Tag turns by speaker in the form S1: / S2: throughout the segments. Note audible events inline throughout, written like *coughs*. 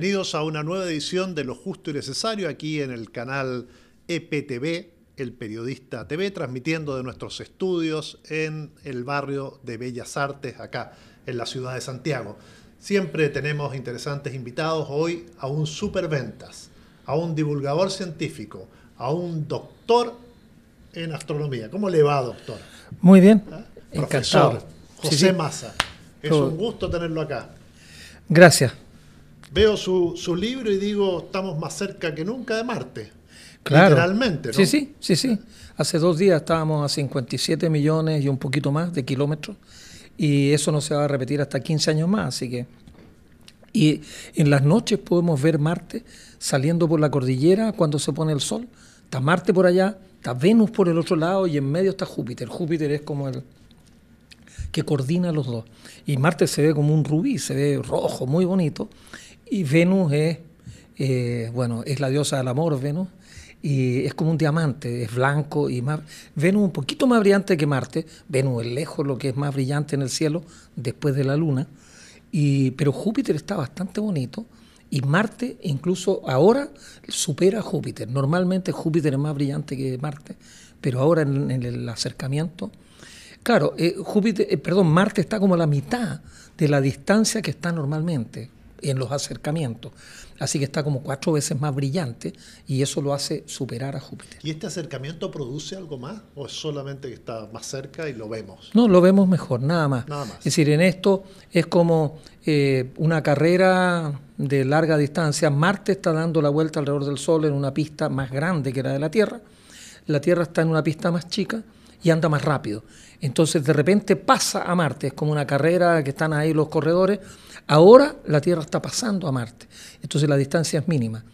S1: Bienvenidos a una nueva edición de Lo Justo y Necesario aquí en el canal EPTV, el periodista TV, transmitiendo de nuestros estudios en el barrio de Bellas Artes, acá en la ciudad de Santiago. Siempre tenemos interesantes invitados, hoy a un superventas, a un divulgador científico, a un doctor en astronomía. ¿Cómo le va, doctor?
S2: Muy bien. ¿Ah? Profesor José Massa, Es un
S1: gusto tenerlo acá. Gracias veo su, su libro y digo, estamos más cerca que nunca de Marte. Literalmente, ¿no? Sí,
S2: sí, sí, sí. Hace dos días estábamos a 57 millones y un poquito más de kilómetros y eso no se va a repetir hasta 15 años más, así que... Y en las noches podemos ver Marte saliendo por la cordillera cuando se pone el sol. Está Marte por allá, está Venus por el otro lado y en medio está Júpiter. Júpiter es como el que coordina los dos. Y Marte se ve como un rubí, se ve rojo, muy bonito. Y Venus es, eh, bueno, es la diosa del amor, Venus, y es como un diamante, es blanco y más... Venus un poquito más brillante que Marte, Venus es lejos lo que es más brillante en el cielo después de la Luna, y, pero Júpiter está bastante bonito, y Marte, incluso ahora, supera a Júpiter. Normalmente Júpiter es más brillante que Marte, pero ahora en, el acercamiento. Claro, eh, Júpiter, eh, perdón, Marte está como a la mitad de la distancia que está normalmente en los acercamientos. Así que está como cuatro veces más brillante y eso lo hace superar a Júpiter.
S1: ¿Y este acercamiento produce algo más o es solamente que está más cerca y lo vemos?
S2: No, lo vemos mejor, nada más. Es decir, en esto es como eh, una carrera de larga distancia. Marte está dando la vuelta alrededor del Sol en una pista más grande que la de la Tierra. La Tierra está en una pista más chica y anda más rápido. Entonces de repente pasa a Marte, es como una carrera que están ahí los corredores. Ahora la Tierra está pasando a Marte, entonces la distancia es mínima.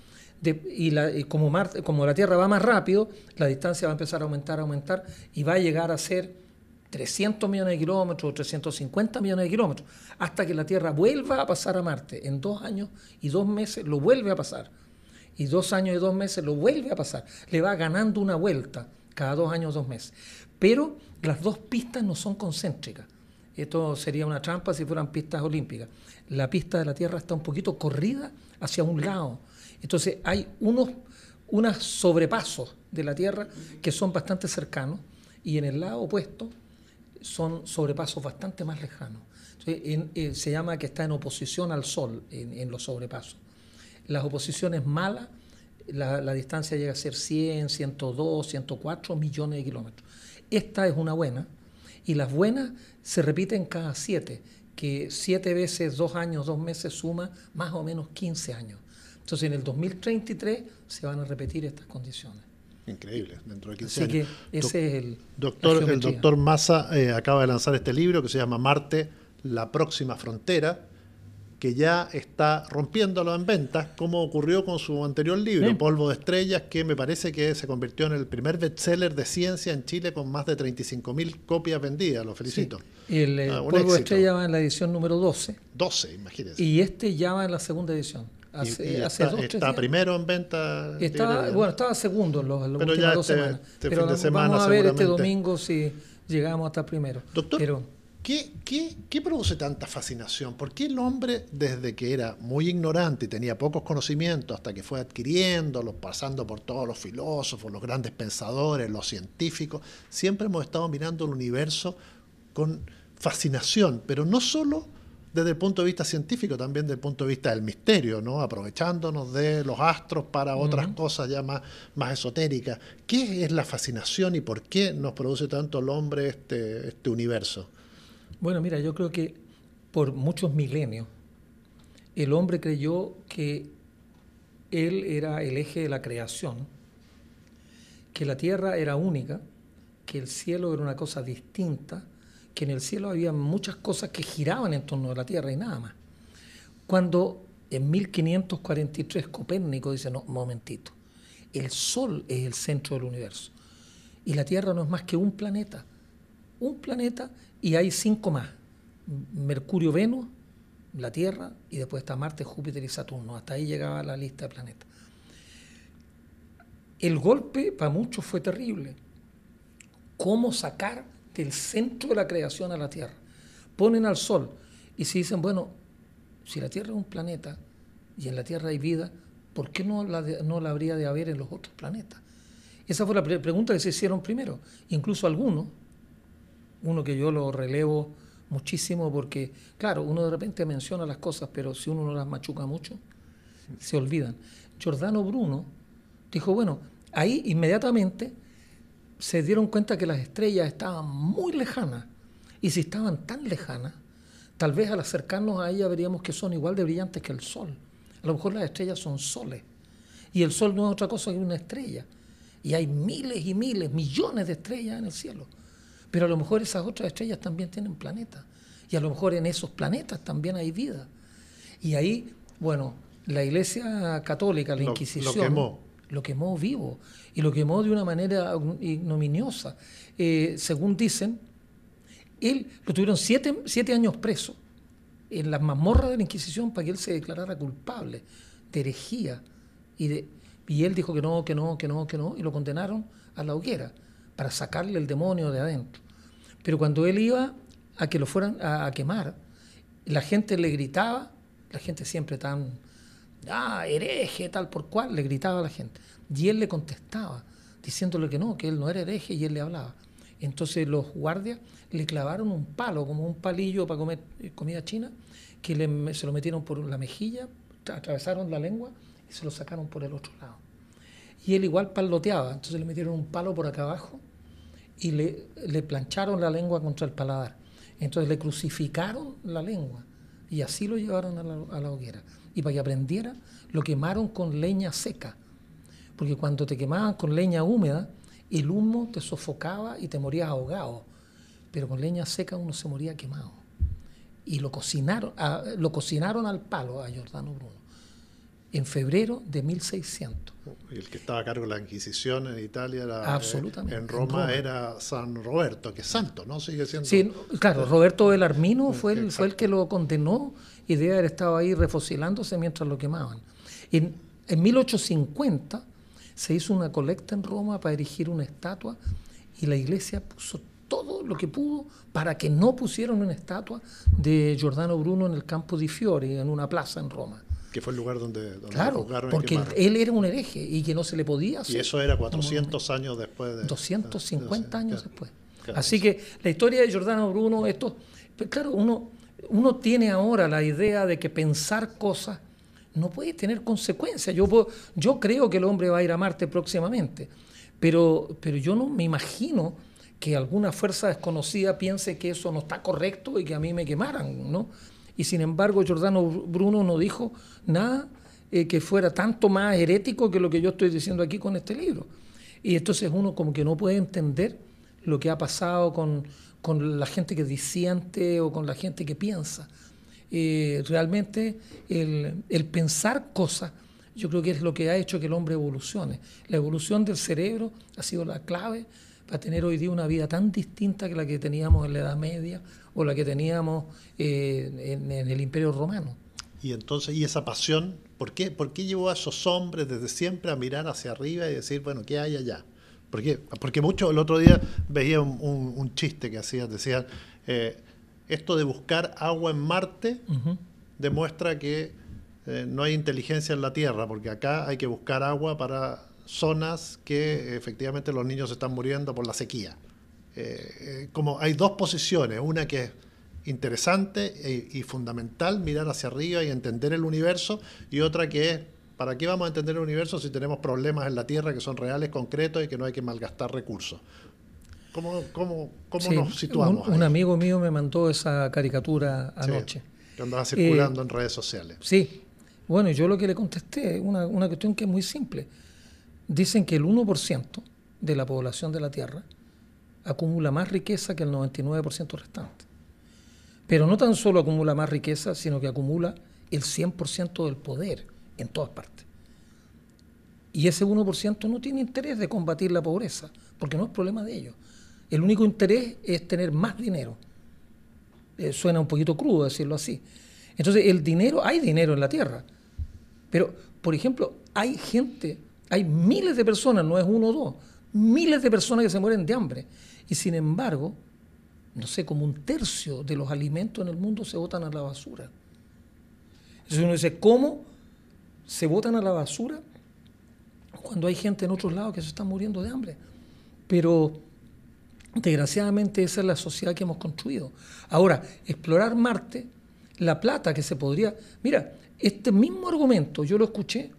S2: y, como, como la Tierra va más rápido, la distancia va a empezar a aumentar, a aumentar y va a llegar a ser 300 millones de kilómetros 350 millones de kilómetros, hasta que la Tierra vuelva a pasar a Marte. En dos años y dos meses lo vuelve a pasar. Y dos años y dos meses lo vuelve a pasar. Le va ganando una vuelta cada dos años, dos meses pero las dos pistas no son concéntricas. Esto sería una trampa si fueran pistas olímpicas. La pista de la Tierra está un poquito corrida hacia un lado. Entonces hay unos, unos sobrepasos de la Tierra que son bastante cercanos y en el lado opuesto son sobrepasos bastante más lejanos. Eh, se llama que está en oposición al Sol en, los sobrepasos. Las oposiciones malas, la distancia llega a ser 100, 102, 104 millones de kilómetros. Esta es una buena. Y las buenas se repiten cada siete, que siete veces dos años, dos meses suma más o menos 15 años. Entonces en el 2033 se van a repetir estas condiciones.
S1: Increíble, dentro de 15 Así años. que ese el. Doctor, el doctor Massa eh, acaba de lanzar este libro que se llama Marte, la próxima frontera que ya está rompiéndolo en ventas, como ocurrió con su anterior libro, Polvo de Estrellas, que me parece que se convirtió en el primer bestseller de ciencia en Chile con más de 35.000 copias vendidas. Lo felicito.
S2: Sí. El, eh, ah, Polvo de Estrellas va en la edición número 12. 12, imagínense. Y este ya va en la segunda edición. Hace, está,
S1: primero en venta. Estaba, bueno, estaba segundo en, los, las dos este semanas. Este pero semana, vamos a ver este
S2: domingo si
S1: llegamos hasta primero. Doctor, ¿Qué, produce tanta fascinación? ¿Por qué el hombre, desde que era muy ignorante y tenía pocos conocimientos, hasta que fue adquiriéndolos, pasando por todos los filósofos, los grandes pensadores, los científicos, siempre hemos estado mirando el universo con fascinación, pero no solo desde el punto de vista científico, también desde el punto de vista del misterio, ¿no? aprovechándonos de los astros para otras cosas ya más, esotéricas. ¿Qué es la fascinación y por qué nos produce tanto el hombre este, este universo?
S2: Bueno, mira, yo creo que por muchos milenios el hombre creyó que él era el eje de la creación, que la tierra era única, que el cielo era una cosa distinta, que en el cielo había muchas cosas que giraban en torno a la tierra y nada más. Cuando en 1543 Copérnico dice, no, momentito, el Sol es el centro del universo y la Tierra no es más que un planeta, un planeta y hay cinco más. Mercurio, Venus, la Tierra, y después está Marte, Júpiter y Saturno. Hasta ahí llegaba la lista de planetas. El golpe para muchos fue terrible. ¿Cómo sacar del centro de la creación a la Tierra? Ponen al Sol y se dicen, bueno, si la Tierra es un planeta y en la Tierra hay vida, ¿por qué no la, no la habría de haber en los otros planetas? Esa fue la pregunta que se hicieron primero. Incluso algunos, uno que yo lo relevo muchísimo porque, claro, uno de repente menciona las cosas, pero si uno no las machuca mucho, se olvidan. Giordano Bruno dijo, bueno, ahí inmediatamente se dieron cuenta que las estrellas estaban muy lejanas. Y si estaban tan lejanas, tal vez al acercarnos a ellas veríamos que son igual de brillantes que el Sol. A lo mejor las estrellas son soles. Y el Sol no es otra cosa que una estrella. Y hay miles y miles, millones de estrellas en el cielo. Pero a lo mejor esas otras estrellas también tienen planetas. Y a lo mejor en esos planetas también hay vida. Y ahí, bueno, la Iglesia Católica, la Inquisición, lo, quemó. lo quemó vivo. Y lo quemó de una manera ignominiosa. Eh, según dicen, él lo tuvieron siete, años preso en las mazmorras de la Inquisición para que él se declarara culpable de herejía. Y, de, y él dijo que no, que no, que no, que no, y lo condenaron a la hoguera para sacarle el demonio de adentro. Pero cuando él iba a que lo fueran a, quemar, la gente le gritaba, la gente siempre tan, ah, hereje, tal por cual, le gritaba a la gente. Y él le contestaba, diciéndole que no, que él no era hereje y él le hablaba. Entonces los guardias le clavaron un palo, como un palillo para comer eh, comida china, que se lo metieron por la mejilla, atravesaron la lengua y se lo sacaron por el otro lado. Y él igual paloteaba, entonces le metieron un palo por acá abajo y le, le plancharon la lengua contra el paladar. Entonces le crucificaron la lengua y así lo llevaron a la, hoguera. Y para que aprendiera, lo quemaron con leña seca. Porque cuando te quemaban con leña húmeda, el humo te sofocaba y te morías ahogado. Pero con leña seca uno se moría quemado. Y lo cocinaron, ah, lo cocinaron al palo a Giordano Bruno en febrero de 1600.
S1: El que estaba a cargo de la Inquisición en Italia era. Eh, Absolutamente. en, Roma era San Roberto, que es santo, ¿no? Sigue siendo.
S2: Sí, claro, Roberto del Armino fue el, que lo condenó y debe haber estado ahí refocilándose mientras lo quemaban. En, en 1850 se hizo una colecta en Roma para erigir una estatua y la iglesia puso todo lo que pudo para que no pusieran una estatua de Giordano Bruno en el campo di Fiori, en una plaza en Roma
S1: que fue el lugar donde, claro, porque él
S2: era un hereje
S1: y que no se le podía hacer. Y eso era 400 años después. De,
S2: 250 años después. Así que la historia de Giordano Bruno, esto, claro, uno, uno tiene ahora la idea de que pensar cosas no puede tener consecuencias. Yo, yo creo que el hombre va a ir a Marte próximamente, pero, pero yo no me imagino que alguna fuerza desconocida piense que eso no está correcto y que a mí me quemaran, ¿no? y sin embargo Giordano Bruno no dijo nada eh, que fuera tanto más herético que lo que yo estoy diciendo aquí con este libro. Y entonces uno como que no puede entender lo que ha pasado con, la gente que disiente o con la gente que piensa. Eh, realmente el, el pensar cosas yo creo que es lo que ha hecho que el hombre evolucione. La evolución del cerebro ha sido la clave para tener hoy día una vida tan distinta que la que teníamos en la Edad Media, o la que teníamos eh, en, el Imperio Romano.
S1: Y entonces, ¿y esa pasión? ¿Por qué, ¿Por qué llevó a esos hombres desde siempre a mirar hacia arriba y decir, bueno, ¿qué hay allá? ¿Por Porque mucho, el otro día veía un, chiste que hacían, decían, eh, esto de buscar agua en Marte demuestra que eh, no hay inteligencia en la Tierra, porque acá hay que buscar agua para zonas que efectivamente los niños están muriendo por la sequía. Eh, eh, como hay dos posiciones, una que es interesante e, y fundamental mirar hacia arriba y entender el universo, y otra que es, ¿para qué vamos a entender el universo si tenemos problemas en la Tierra que son reales, concretos y que no hay que malgastar recursos? ¿Cómo, cómo, cómo nos situamos?
S2: Un, amigo mío me mandó esa caricatura anoche.
S1: que andaba circulando eh, en redes sociales.
S2: Sí. Bueno, yo lo que le contesté, una, una cuestión que es muy simple. Dicen que el 1% de la población de la Tierra acumula más riqueza que el 99% restante. Pero no tan solo acumula más riqueza, sino que acumula el 100% del poder en todas partes. Y ese 1% no tiene interés de combatir la pobreza, porque no es problema de ellos. El único interés es tener más dinero. Eh, suena un poquito crudo decirlo así. Entonces, el dinero, hay dinero en la tierra. Pero, por ejemplo, hay gente, hay miles de personas, no es uno o dos, miles de personas que se mueren de hambre. Y sin embargo, no sé, como un tercio de los alimentos en el mundo se botan a la basura. Entonces uno dice, ¿cómo se botan a la basura cuando hay gente en otros lados que se está muriendo de hambre? Pero desgraciadamente esa es la sociedad que hemos construido. Ahora, explorar Marte, la plata que se podría... Mira, este mismo argumento yo lo escuché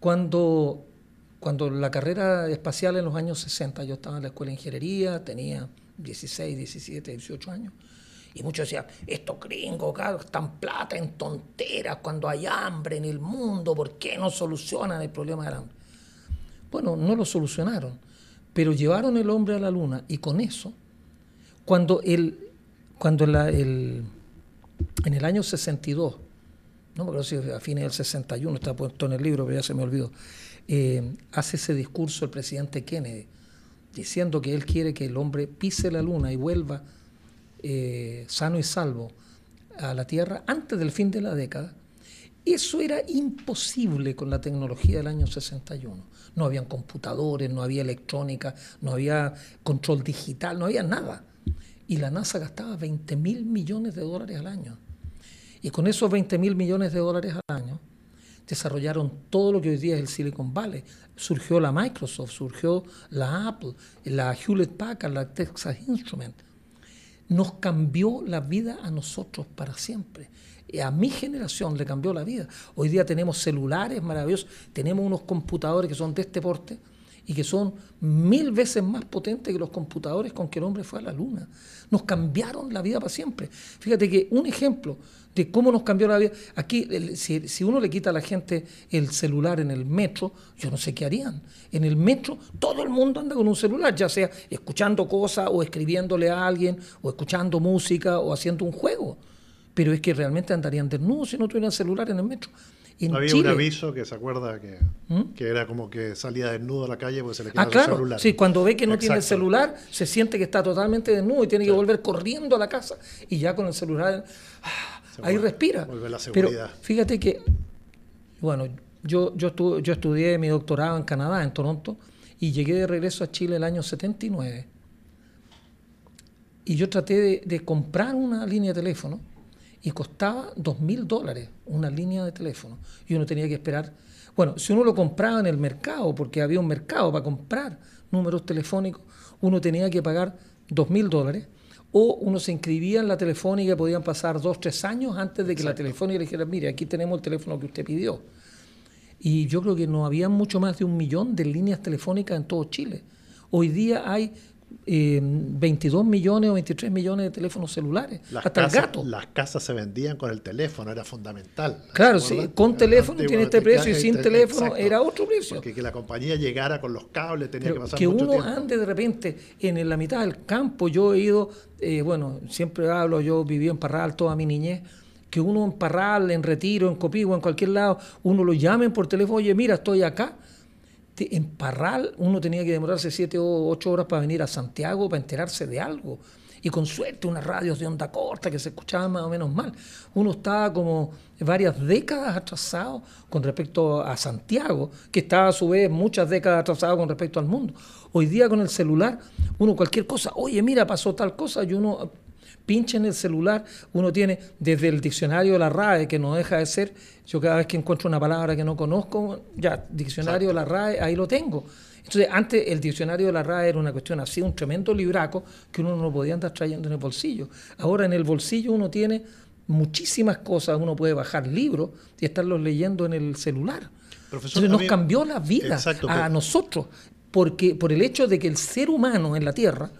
S2: cuando cuando la carrera espacial en los años 60, yo estaba en la escuela de ingeniería, tenía 16, 17, 18 años, y muchos decían, estos gringos están plata en tonteras cuando hay hambre en el mundo, ¿por qué no solucionan el problema del hambre? Bueno, no lo solucionaron, pero llevaron el hombre a la luna y con eso, cuando, el, cuando el, en el año 62, no me acuerdo si a fines del 61 está puesto en el libro, pero ya se me olvidó, eh, hace ese discurso el presidente Kennedy, diciendo que él quiere que el hombre pise la luna y vuelva eh, sano y salvo a la Tierra antes del fin de la década, eso era imposible con la tecnología del año 61. No habían computadores, no había electrónica, no había control digital, no había nada. Y la NASA gastaba 20 mil millones de dólares al año. Y con esos 20 mil millones de dólares al año, desarrollaron todo lo que hoy día es el Silicon Valley. Surgió la Microsoft, surgió la Apple, la Hewlett Packard, la Texas Instrument. Nos cambió la vida a nosotros para siempre. Eh, a mi generación le cambió la vida. Hoy día tenemos celulares maravillosos, tenemos unos computadores que son de este porte y que son mil veces más potentes que los computadores con que el hombre fue a la luna. Nos cambiaron la vida para siempre. Fíjate que un ejemplo de cómo nos cambió la vida, aquí si, uno le quita a la gente el celular en el metro, yo no sé qué harían. En el metro todo el mundo anda con un celular, ya sea escuchando cosas o escribiéndole a alguien o escuchando música o haciendo un juego. Pero es que realmente andarían desnudos si no tuvieran celular en el metro.
S1: Había un aviso que se acuerda ¿Mm? que, era como que salía desnudo a la calle porque se le ah, quedaba ah, celular. Sí, cuando
S2: ve que no tiene el celular, se siente que está totalmente desnudo y tiene que volver corriendo a la casa y ya con el celular ah, ahí respira. Vuelve la seguridad. Pero fíjate que, bueno, yo, yo, yo estudié mi doctorado en Canadá, en Toronto, y llegué de regreso a Chile el año 79. Y yo traté de comprar una línea de teléfono y costaba dos mil dólares una línea de teléfono. Y uno tenía que esperar, bueno, si uno lo compraba en el mercado, porque había un mercado para comprar números telefónicos, uno tenía que pagar dos mil dólares o uno se inscribía en la telefónica y podían pasar dos, tres años antes de que la telefónica le dijera, mire, aquí tenemos el teléfono que usted pidió. Y yo creo que no había mucho más de un millón de líneas telefónicas en todo Chile. Hoy día hay eh, 22
S1: millones o 23 millones de teléfonos celulares. hasta el gato. Las casas se vendían con el teléfono, era fundamental. Claro, sí, con teléfono tiene este precio y sin teléfono era otro precio. Porque que la compañía
S2: llegara con los cables tenía que pasar que uno ande de repente en la mitad del campo, yo he ido, eh, bueno, siempre hablo, yo viví en Parral toda mi niñez que uno en Parral, en Retiro, en Copigua, en cualquier lado, uno lo llamen por teléfono, oye, mira, estoy acá, en Parral uno tenía que demorarse siete o ocho horas para venir a Santiago para enterarse de algo. Y con suerte unas radios de onda corta que se escuchaban más o menos mal. Uno estaba como varias décadas atrasado con respecto a Santiago, que estaba a su vez muchas décadas atrasado con respecto al mundo. Hoy día con el celular, uno cualquier cosa, oye, mira, pasó tal cosa, y uno Pinche en el celular, uno tiene desde el diccionario de la RAE, que no deja de ser, yo cada vez que encuentro una palabra que no conozco, ya, diccionario de la RAE, ahí lo tengo. Entonces, antes el diccionario de la RAE era una cuestión así, un tremendo libraco que uno no podía andar trayendo en el bolsillo. Ahora en el bolsillo uno tiene muchísimas cosas, uno puede bajar libros y estarlos leyendo en el celular.
S1: Entonces, nos cambió la vida a
S2: nosotros, porque por el hecho de que el ser humano en la Tierra,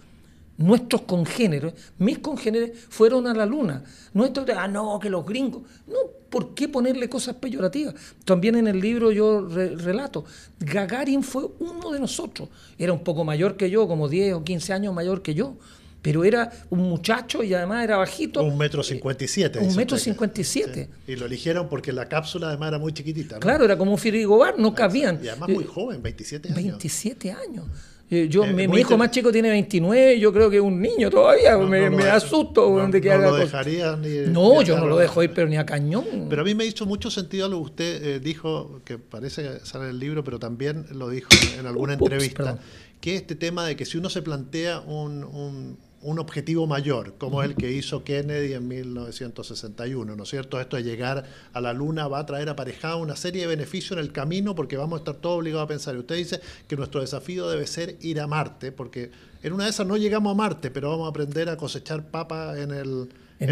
S2: Nuestros congéneres, mis congéneres, fueron a la luna. Nuestros, ah, no, que los gringos. No, ¿por qué ponerle cosas peyorativas? También en el libro yo relato, Gagarin fue uno de nosotros. Era un poco mayor que yo, como 10 o 15 años mayor que yo pero
S1: era un muchacho y además era bajito. Un metro cincuenta y siete. Un metro
S2: cincuenta y siete.
S1: Y lo eligieron porque la cápsula además era muy chiquitita. Claro, era como un firigobar, no cabían. Y además muy eh, joven,
S2: 27 años. 27 años. Eh, yo, eh, mi, hijo más chico tiene 29, yo creo que es un niño todavía, me, asusto. No, lo dejaría No, yo no lo dejo
S1: ir, pero ni a cañón. Pero a mí me hizo mucho sentido lo que usted eh, dijo, que parece que sale en el libro, pero también lo dijo en, alguna entrevista, que este tema de que si uno se plantea un un objetivo mayor, como el que hizo Kennedy en 1961, ¿no es cierto? Esto de llegar a la Luna va a traer aparejado una serie de beneficios en el camino porque vamos a estar todos obligados a pensar. Y usted dice que nuestro desafío debe ser ir a Marte, porque en una de esas no llegamos a Marte, pero vamos a aprender a cosechar papa en el,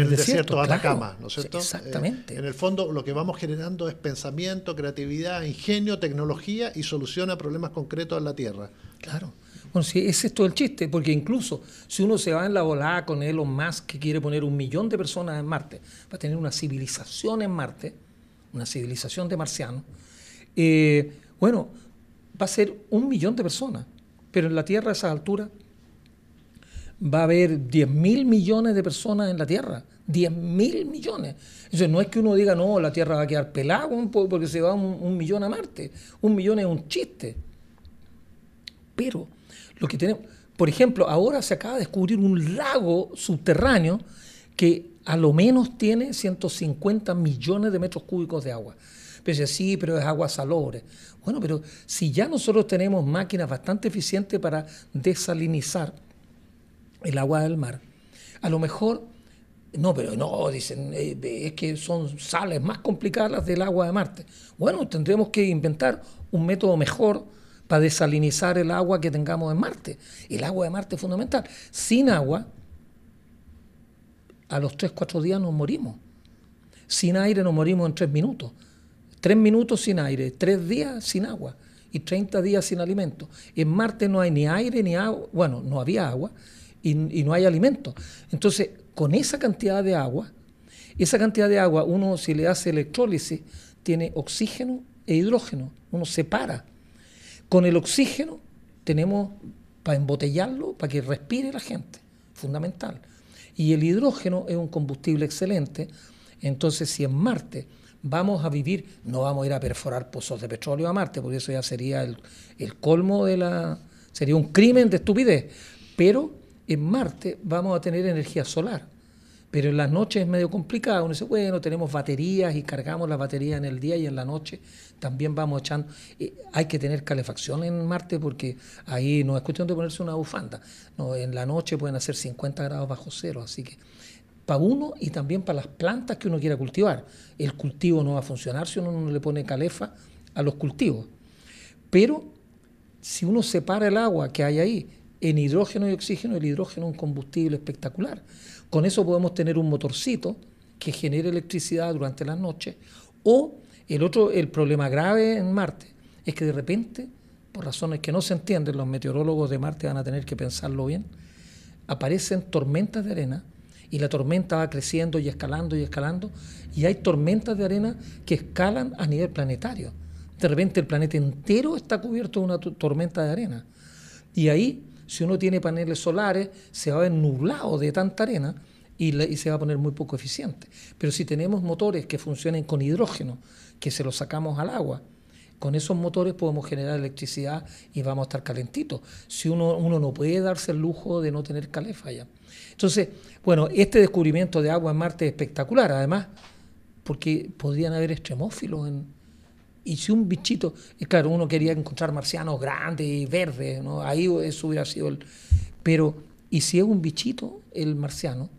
S1: desierto, de Atacama, ¿no es cierto? Eh, exactamente. en el fondo lo que vamos generando es pensamiento, creatividad, ingenio, tecnología y solución a problemas concretos en la Tierra. Claro es esto el chiste, porque incluso si uno se va en la
S2: volada con Elon Musk, que quiere poner un millón de personas en Marte, va a tener una civilización en Marte, una civilización de marcianos, eh, bueno, va a ser un millón de personas, pero en la Tierra a esa altura va a haber 10 mil millones de personas en la Tierra. 10 mil millones. Entonces, no es que uno diga, no, la Tierra va a quedar pelada porque se va un millón a Marte. Un millón es un chiste. Pero lo que tenemos, por ejemplo, ahora se acaba de descubrir un lago subterráneo que a lo menos tiene 150 millones de metros cúbicos de agua. Pero sí, pero es agua salobre. Bueno, pero si ya nosotros tenemos máquinas bastante eficientes para desalinizar el agua del mar, a lo mejor, no, pero no, dicen, eh, es que son sales más complicadas las del agua de Marte. Bueno, tendremos que inventar un método mejor para desalinizar el agua que tengamos en Marte. El agua de Marte es fundamental. Sin agua, a los 3, 4 días nos morimos. Sin aire nos morimos en 3 minutos. 3 minutos sin aire, 3 días sin agua y 30 días sin alimento. En Marte no hay ni aire ni agua, bueno, no había agua y, y no hay alimento. Entonces, con esa cantidad de agua, esa cantidad de agua, uno si le hace electrólisis, tiene oxígeno e hidrógeno, uno separa con el oxígeno tenemos para embotellarlo, para que respire la gente, fundamental. Y el hidrógeno es un combustible excelente, entonces si en Marte vamos a vivir, no vamos a ir a perforar pozos de petróleo a Marte, porque eso ya sería el, colmo de la... sería un crimen de estupidez, pero en Marte vamos a tener energía solar. Pero en las noches es medio complicado. Uno dice, bueno, tenemos baterías y cargamos las baterías en el día y en la noche también vamos echando. hay que tener calefacción en Marte porque ahí no es cuestión de ponerse una bufanda. No, en la noche pueden hacer 50 grados bajo cero, así que para uno y también para las plantas que uno quiera cultivar. El cultivo no va a funcionar si uno no le pone calefa a los cultivos. Pero si uno separa el agua que hay ahí en hidrógeno y oxígeno, el hidrógeno es un combustible espectacular. Con eso podemos tener un motorcito que genere electricidad durante las noches o el otro, el problema grave en Marte es que de repente, por razones que no se entienden, los meteorólogos de Marte van a tener que pensarlo bien, aparecen tormentas de arena y la tormenta va creciendo y escalando y escalando y hay tormentas de arena que escalan a nivel planetario. De repente el planeta entero está cubierto de una tormenta de arena. Y ahí, si uno tiene paneles solares, se va a ver nublado de tanta arena y, y se va a poner muy poco eficiente. Pero si tenemos motores que funcionen con hidrógeno, que se lo sacamos al agua. Con esos motores podemos generar electricidad y vamos a estar calentitos. Si uno, uno no puede darse el lujo de no tener calefa Entonces, bueno, este descubrimiento de agua en Marte es espectacular, además, porque podrían haber extremófilos en, y si un bichito, y claro, uno quería encontrar marcianos grandes y verdes, ¿no? ahí eso hubiera sido el... Pero, ¿y si es un bichito el marciano?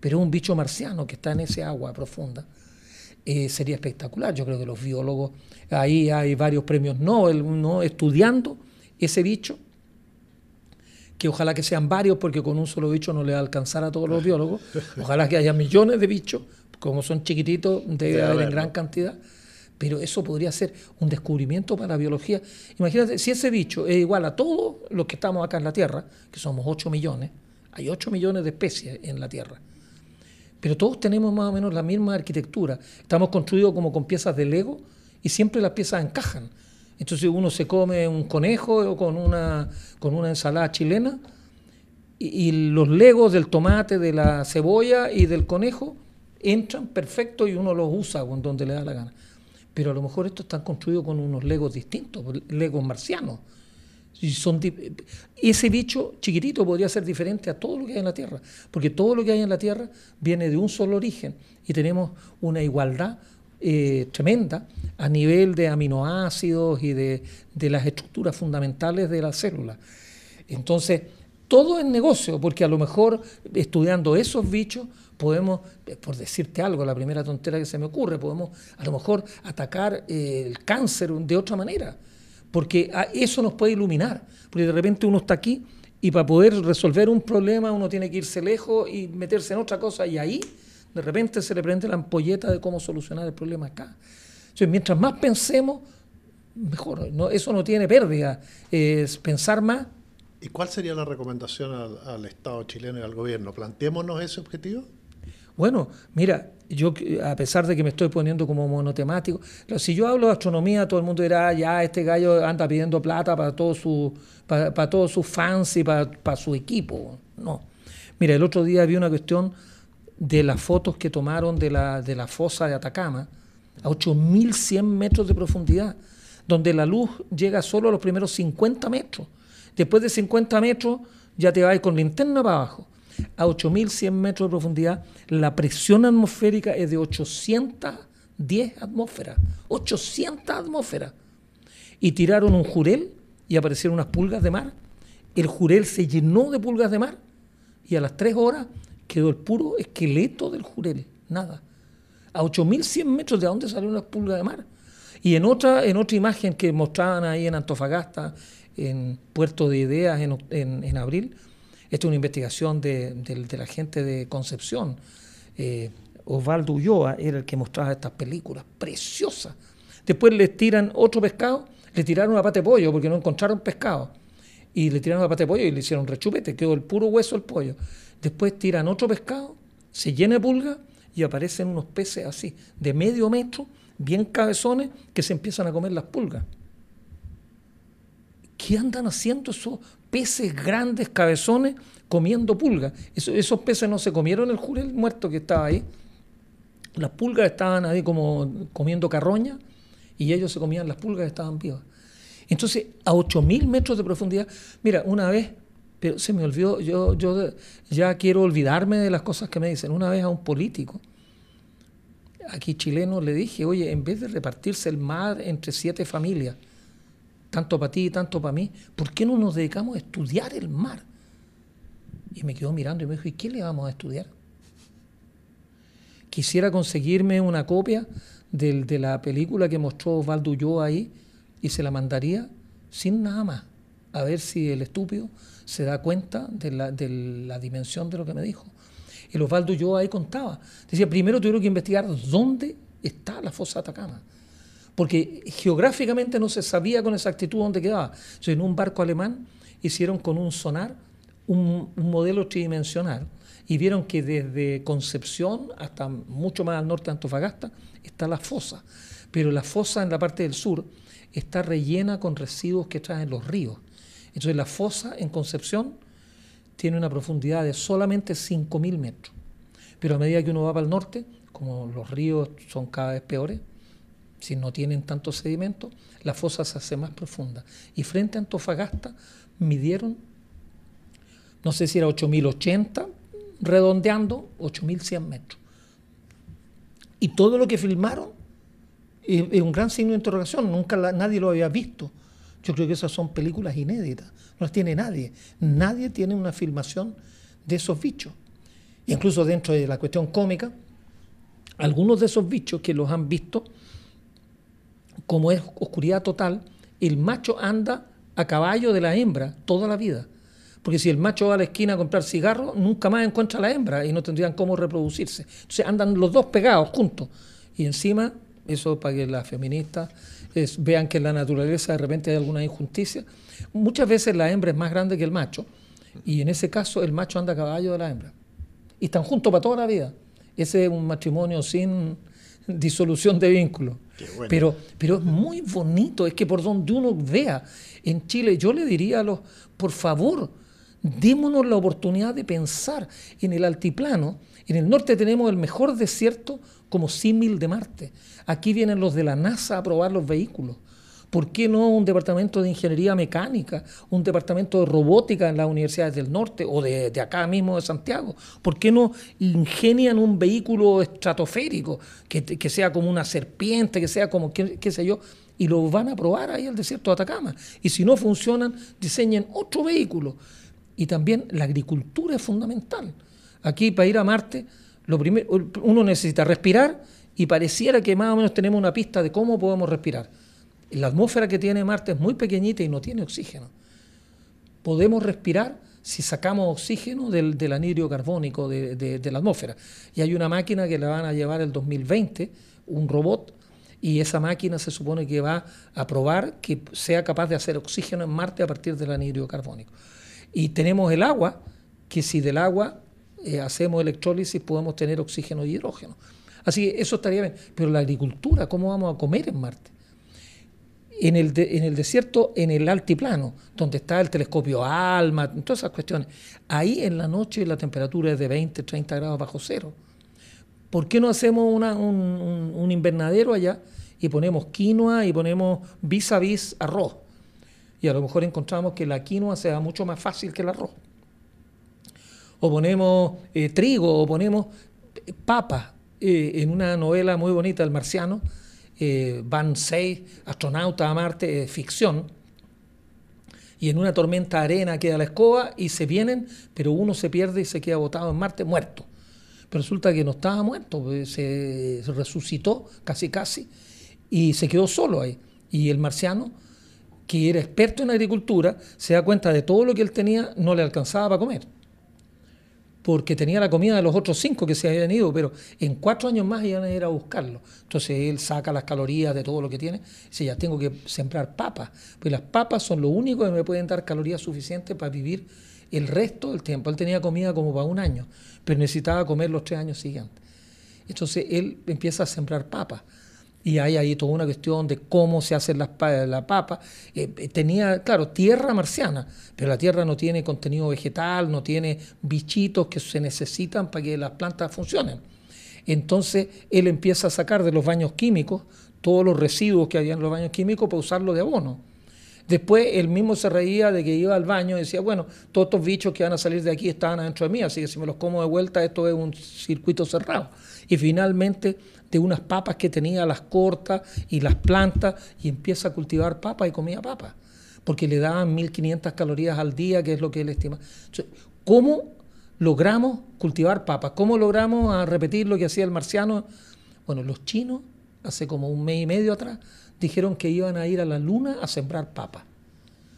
S2: Pero es un bicho marciano que está en ese agua profunda. Eh, sería espectacular. Yo creo que los biólogos, ahí hay varios premios Nobel, ¿no? estudiando ese bicho, que ojalá que sean varios, porque con un solo bicho no le alcanzará a alcanzar a todos los biólogos. *laughs* Ojalá que haya millones de bichos, como son chiquititos, debe haber en gran cantidad. Pero eso podría ser un descubrimiento para la biología. Imagínate, si ese bicho es igual a todos los que estamos acá en la Tierra, que somos 8 millones, hay 8 millones de especies en la Tierra pero todos tenemos más o menos la misma arquitectura. Estamos construidos como con piezas de Lego y siempre las piezas encajan. Entonces uno se come un conejo o con una, con una ensalada chilena y, los legos del tomate, de la cebolla y del conejo entran perfecto y uno los usa donde le da la gana. Pero a lo mejor estos están construidos con unos legos distintos, legos marcianos ese bicho chiquitito podría ser diferente a todo lo que hay en la Tierra, porque todo lo que hay en la Tierra viene de un solo origen y tenemos una igualdad eh, tremenda a nivel de aminoácidos y de, las estructuras fundamentales de la célula. Entonces, todo es negocio, porque a lo mejor estudiando esos bichos podemos, eh, por decirte algo, la primera tontera que se me ocurre, podemos a lo mejor atacar eh, el cáncer de otra manera porque eso nos puede iluminar, porque de repente uno está aquí y para poder resolver un problema uno tiene que irse lejos y meterse en otra cosa y ahí de repente se le prende la ampolleta de cómo solucionar el problema acá. Entonces, mientras más pensemos, mejor. eso no tiene pérdida. Es pensar más.
S1: ¿Y cuál sería la recomendación al Estado chileno y al gobierno? ¿Planteémonos ese objetivo?
S2: Bueno, mira, yo a pesar de que me estoy poniendo como monotemático, si yo hablo de astronomía, todo el mundo dirá, ah, ya este gallo anda pidiendo plata para todos sus para, fans y para, su equipo. No. Mira, el otro día vi una cuestión de las fotos que tomaron de la, de la fosa de Atacama a 8.100 metros de profundidad, donde la luz llega solo a los primeros 50 metros. Después de 50 metros ya te vas con linterna para abajo a 8.100 metros de profundidad, la presión atmosférica es de 810 atmósferas. 800 atmósferas. Y tiraron un jurel y aparecieron unas pulgas de mar. El jurel se llenó de pulgas de mar y a las 3 horas quedó el puro esqueleto del jurel. Nada. A 8.100 metros de dónde salió una pulga de mar. Y en otra, en otra imagen que mostraban ahí en Antofagasta, en Puerto de Ideas en, en abril, esta es una investigación de, la gente de Concepción. Eh, Osvaldo Ulloa era el que mostraba estas películas, preciosas. Después le tiran otro pescado, le tiraron una pata de pollo porque no encontraron pescado. Y le tiraron una pata de pollo y le hicieron rechupete, quedó el puro hueso del pollo. Después tiran otro pescado, se llena de pulga y aparecen unos peces así, de medio metro, bien cabezones, que se empiezan a comer las pulgas. ¿Qué andan haciendo esos peces grandes, cabezones, comiendo pulgas. esos peces no se comieron el jurel muerto que estaba ahí. Las pulgas estaban ahí como comiendo carroña y ellos se comían las pulgas que estaban vivas. Entonces, a 8.000 metros de profundidad, mira, una vez, pero se me olvidó, yo, yo ya quiero olvidarme de las cosas que me dicen. Una vez a un político, aquí chileno, le dije, oye, en vez de repartirse el mar entre siete familias, tanto para ti, y tanto para mí, ¿por qué no nos dedicamos a estudiar el mar? Y me quedó mirando y me dijo, ¿y qué le vamos a estudiar? Quisiera conseguirme una copia de la película que mostró Osvaldo Ulloa ahí y se la mandaría sin nada más, a ver si el estúpido se da cuenta de la, dimensión de lo que me dijo. El Osvaldo yo ahí contaba, decía, primero tuvieron que investigar dónde está la fosa de Atacama porque geográficamente no se sabía con exactitud dónde quedaba. en un barco alemán hicieron con un sonar un, un modelo tridimensional y vieron que desde Concepción hasta mucho más al norte de Antofagasta está la fosa, pero la fosa en la parte del sur está rellena con residuos que traen los ríos. Entonces la fosa en Concepción tiene una profundidad de solamente 5.000 metros, pero a medida que uno va para el norte, como los ríos son cada vez peores, si no tienen tanto sedimento, la fosa se hace más profunda. Y frente a Antofagasta midieron, no sé si era 8080, redondeando 8100 metros. Y todo lo que filmaron es un gran signo de interrogación, nunca nadie lo había visto. Yo creo que esas son películas inéditas, no las tiene nadie. Nadie tiene una filmación de esos bichos. Incluso dentro de la cuestión cómica, algunos de esos bichos que los han visto, como es oscuridad total, el macho anda a caballo de la hembra toda la vida. Porque si el macho va a la esquina a comprar cigarros, nunca más encuentra a la hembra y no tendrían cómo reproducirse. Entonces andan los dos pegados juntos. Y encima, eso para que las feministas vean que en la naturaleza de repente hay alguna injusticia. Muchas veces la hembra es más grande que el macho. Y en ese caso el macho anda a caballo de la hembra. Y están juntos para toda la vida. Ese es un matrimonio sin *laughs* disolución de vínculo. Pero, pero es muy bonito, es que por donde uno vea en Chile, yo le diría a los, por favor, démonos la oportunidad de pensar en el altiplano. En el norte tenemos el mejor desierto como símil de Marte. Aquí vienen los de la NASA a probar los vehículos. ¿Por qué no un departamento de ingeniería mecánica, un departamento de robótica en las universidades del norte o de, acá mismo de Santiago? ¿Por qué no ingenian un vehículo estratosférico que, sea como una serpiente, que sea como qué, sé yo? Y lo van a probar ahí al desierto de Atacama. Y si no funcionan, diseñen otro vehículo. Y también la agricultura es fundamental. Aquí para ir a Marte, uno necesita respirar y pareciera que más o menos tenemos una pista de cómo podemos respirar la atmósfera que tiene Marte es muy pequeñita y no tiene oxígeno. Podemos respirar si sacamos oxígeno del, del anidrio carbónico de, la atmósfera. Y hay una máquina que la van a llevar el 2020, un robot, y esa máquina se supone que va a probar que sea capaz de hacer oxígeno en Marte a partir del anidrio carbónico. Y tenemos el agua, que si del agua eh, hacemos electrólisis podemos tener oxígeno y hidrógeno. Así que eso estaría bien. Pero la agricultura, ¿cómo vamos a comer en Marte? en el, desierto, en el altiplano, donde está el telescopio ALMA, todas esas cuestiones. Ahí en la noche la temperatura es de 20, 30 grados bajo cero. ¿Por qué no hacemos un, invernadero allá y ponemos quinoa y ponemos vis a vis arroz? Y a lo mejor encontramos que la quinoa sea mucho más fácil que el arroz. O ponemos eh, trigo, o ponemos eh, papa eh, en una novela muy bonita, del Marciano, eh, van seis astronautas a Marte, ficción, y en una tormenta arena queda la escoba y se vienen, pero uno se pierde y se queda botado en Marte muerto. Pero resulta que no estaba muerto, eh, se resucitó casi casi y se quedó solo ahí. Y el marciano, que era experto en agricultura, se da cuenta de todo lo que él tenía, no le alcanzaba para comer porque tenía la comida de los otros cinco que se habían ido, pero en cuatro años más iban a ir a buscarlo. Entonces él saca las calorías de todo lo que tiene, dice, ya tengo que sembrar papas, pues las papas son lo único que me pueden dar calorías suficientes para vivir el resto del tiempo. Él tenía comida como para un año, pero necesitaba comer los tres años siguientes. Entonces él empieza a sembrar papas y hay ahí toda una cuestión de cómo se hace la, la papa. Eh, eh, tenía, claro, tierra marciana, pero la tierra no tiene contenido vegetal, no tiene bichitos que se necesitan para que las plantas funcionen. Entonces él empieza a sacar de los baños químicos todos los residuos que había en los baños químicos para usarlo de abono. Después él mismo se reía de que iba al baño y decía, bueno, todos estos bichos que van a salir de aquí están adentro de mí, así que si me los como de vuelta, esto es un circuito cerrado. Y finalmente de unas papas que tenía, las cortas y las plantas, y empieza a cultivar papas y comía papas, porque le daban 1500 calorías al día, que es lo que él estima. ¿Cómo logramos cultivar papas? ¿Cómo logramos ah, repetir lo que hacía el marciano? Bueno, los chinos, hace como un mes y medio atrás, dijeron que iban a ir a la luna a sembrar papas.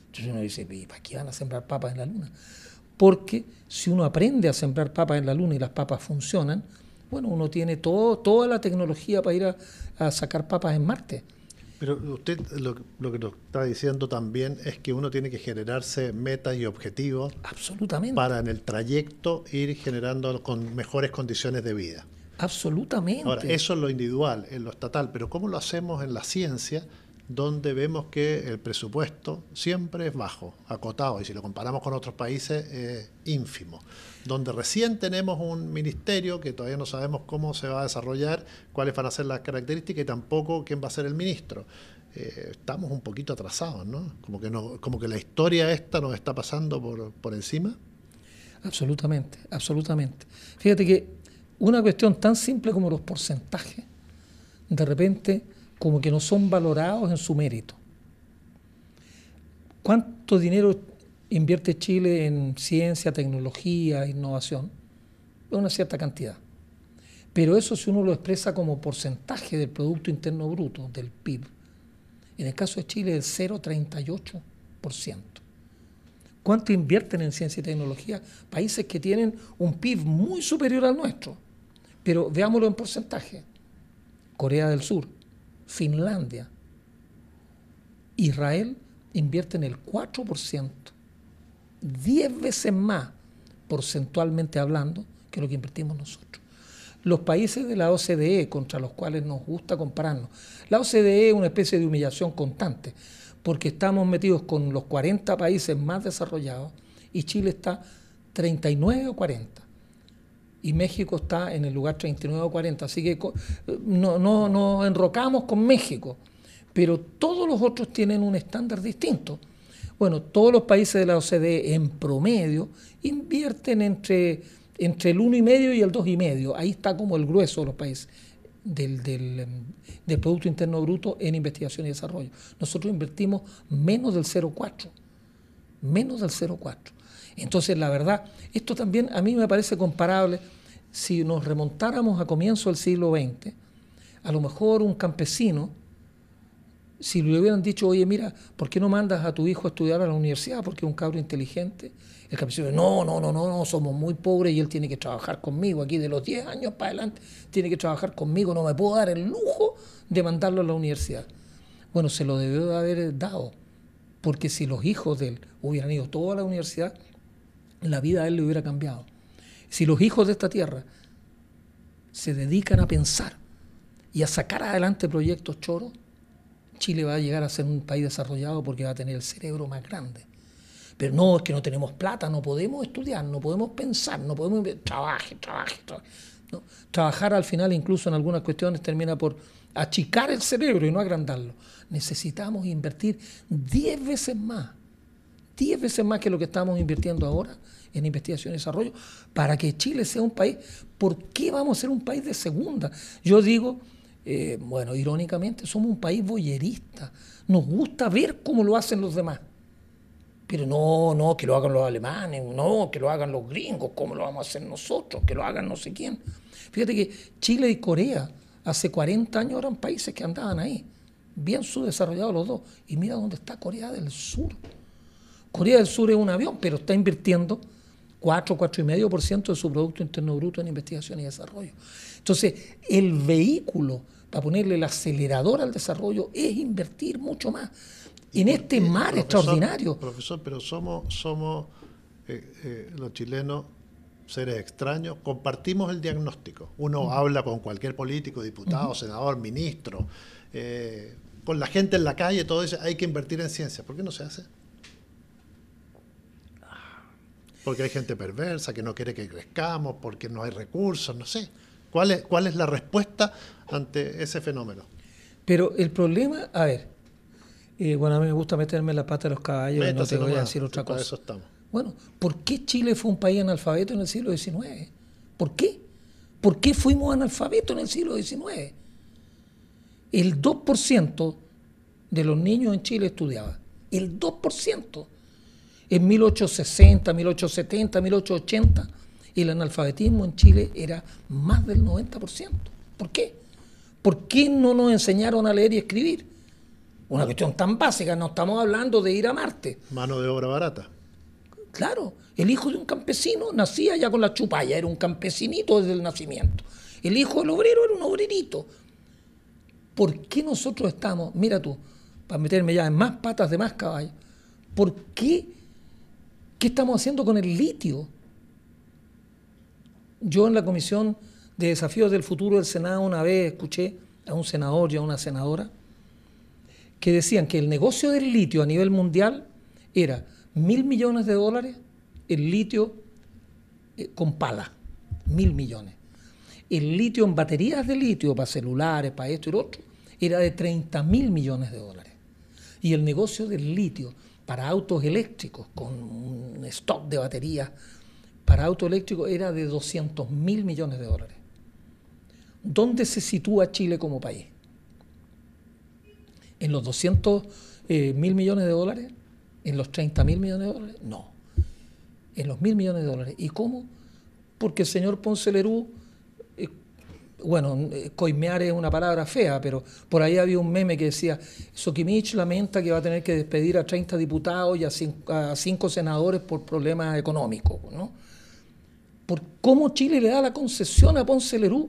S2: Entonces uno dice, para qué van a sembrar papas en la luna? Porque si uno aprende a sembrar papas en la luna y las papas funcionan, bueno, uno tiene toda la tecnología para ir a, sacar papas en Marte.
S1: Pero usted lo, que nos está diciendo también es que uno tiene que generarse metas y objetivos.
S2: Absolutamente.
S1: Para en el trayecto ir generando con mejores condiciones de vida. Absolutamente. Ahora, eso es lo individual, en lo estatal, pero ¿cómo lo hacemos en la ciencia? donde vemos que el presupuesto siempre es bajo, acotado, y si lo comparamos con otros países, es ínfimo donde recién tenemos un ministerio que todavía no sabemos cómo se va a desarrollar, cuáles van a ser las características y tampoco quién va a ser el ministro. Eh, estamos un poquito atrasados, ¿no? Como que, no, como que la historia esta nos está pasando por, por encima.
S2: Absolutamente, absolutamente. Fíjate que una cuestión tan simple como los porcentajes, de repente como que no son valorados en su mérito. ¿Cuánto dinero invierte Chile en ciencia, tecnología, innovación, una cierta cantidad. Pero eso si uno lo expresa como porcentaje del Producto Interno Bruto, del PIB, en el caso de Chile es 0,38%. ¿Cuánto invierten en ciencia y tecnología? Países que tienen un PIB muy superior al nuestro. Pero veámoslo en porcentaje. Corea del Sur, Finlandia, Israel invierten el 4% 10 veces más, porcentualmente hablando, que lo que invertimos nosotros. Los países de la OCDE, contra los cuales nos gusta compararnos, la OCDE es una especie de humillación constante, porque estamos metidos con los 40 países más desarrollados y Chile está 39 o 40 y México está en el lugar 39 o 40. Así que no, nos enrocamos con México, pero todos los otros tienen un estándar distinto. Bueno, todos los países de la OCDE en promedio invierten entre, entre el 1,5 y el 2,5. Ahí está como el grueso de los países. Del, del, em, del, Producto Interno Bruto en investigación y desarrollo. Nosotros invertimos menos del 0,4, menos del 0,4. Entonces, la verdad, esto también a mí me parece comparable si nos remontáramos a comienzo del siglo XX, a lo mejor un campesino si le hubieran dicho, oye, mira, ¿por qué no mandas a tu hijo a estudiar a la universidad? Porque es un cabro inteligente. El campesino, no, no, no, no, no, somos muy pobres y él tiene que trabajar conmigo. Aquí de los 10 años para adelante tiene que trabajar conmigo. No me puedo dar el lujo de mandarlo a la universidad. Bueno, se lo debió de haber dado. Porque si los hijos de él hubieran ido todos a la universidad, la vida de él le hubiera cambiado. Si los hijos de esta tierra se dedican a pensar y a sacar adelante proyectos choros, Chile va a llegar a ser un país desarrollado porque va a tener el cerebro más grande. Pero no, es que no tenemos plata, no podemos estudiar, no podemos pensar, no podemos... Trabaje, trabaje, trabaje. Trabajar al final incluso en algunas cuestiones termina por achicar el cerebro y no agrandarlo. Necesitamos invertir 10 veces más, 10 veces más que lo que estamos invirtiendo ahora en investigación y desarrollo para que Chile sea un país. ¿Por qué vamos a ser un país de segunda? Yo digo, eh, bueno, irónicamente, somos un país boyerista. Nos gusta ver cómo lo hacen los demás. Pero no, no, que lo hagan los alemanes, no, que lo hagan los gringos, ¿cómo lo vamos a hacer nosotros? Que lo hagan no sé quién. Fíjate que Chile y Corea hace 40 años eran países que andaban ahí, bien subdesarrollados los dos. Y mira dónde está Corea del Sur. Corea del Sur es un avión, pero está invirtiendo 4, 4,5% de su Producto Interno Bruto en investigación y desarrollo. Entonces, el vehículo para ponerle el acelerador al desarrollo es invertir mucho más en este mar extraordinario.
S1: Profesor, pero somos, somos eh, eh, los chilenos seres extraños, compartimos el diagnóstico. Uno habla con cualquier político, diputado, senador, ministro, eh, con la gente en la calle, todo eso, hay que invertir en ciencia. ¿Por qué no se hace? porque hay gente perversa que no quiere que crezcamos, porque no hay recursos, no sé. ¿Cuál es, la respuesta ante ese fenómeno?
S2: Pero el problema, a ver, eh, bueno, a mí me gusta meterme en la pata de los caballos, no te voy a decir otra cosa. Bueno, ¿por qué Chile fue un país analfabeto en el siglo XIX? ¿Por qué? ¿Por qué fuimos analfabetos en el siglo XIX? El 2% de los niños en Chile estudiaba. El 2% en 1860, 1870, 1880, el analfabetismo en Chile era más del 90%. ¿Por qué? ¿Por qué no nos enseñaron a leer y escribir? Una cuestión tan básica, no estamos hablando de ir a Marte. Mano de obra barata. Claro, el hijo de un campesino nacía ya con la chupalla, era un campesinito desde el nacimiento. El hijo del obrero era un obrerito. ¿Por qué nosotros estamos, mira tú, para meterme ya en más patas de más caballo, ¿por qué ¿Qué estamos haciendo con el litio? Yo en la Comisión de Desafíos del Futuro del Senado una vez escuché a un senador y a una senadora que decían que el negocio del litio a nivel mundial era mil millones de dólares el litio eh, con pala, mil millones. El litio en baterías de litio para celulares, para esto y lo otro, era de 30 mil millones de dólares. Y el negocio del litio para autos eléctricos con un stock de baterías para auto era de 200 mil millones de dólares. ¿Dónde se sitúa Chile como país? ¿En los 200 eh, mil millones de dólares? ¿En los 30 mil millones de dólares? No. En los mil millones de dólares. ¿Y cómo? Porque el señor Ponce Lerú bueno, eh, coimear es una palabra fea, pero por ahí había un meme que decía, Sokimich lamenta que va a tener que despedir a 30 diputados y a 5, senadores por problemas económicos, Por cómo Chile le da la concesión a Ponce Lerú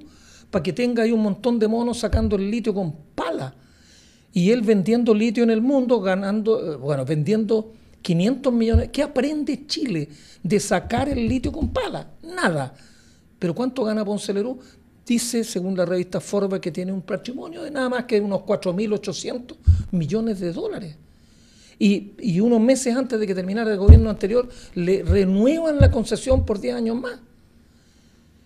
S2: para que tenga ahí un montón de monos sacando el litio con pala y él vendiendo litio en el mundo, ganando, eh, bueno, vendiendo 500 millones. ¿Qué aprende Chile de sacar el litio con pala? Nada. Pero ¿cuánto gana Ponce Lerú? dice, según la revista Forbes, que tiene un patrimonio de nada más que unos 4.800 millones de dólares. Y, unos meses antes de que terminara el gobierno anterior, le renuevan la concesión por 10 años más.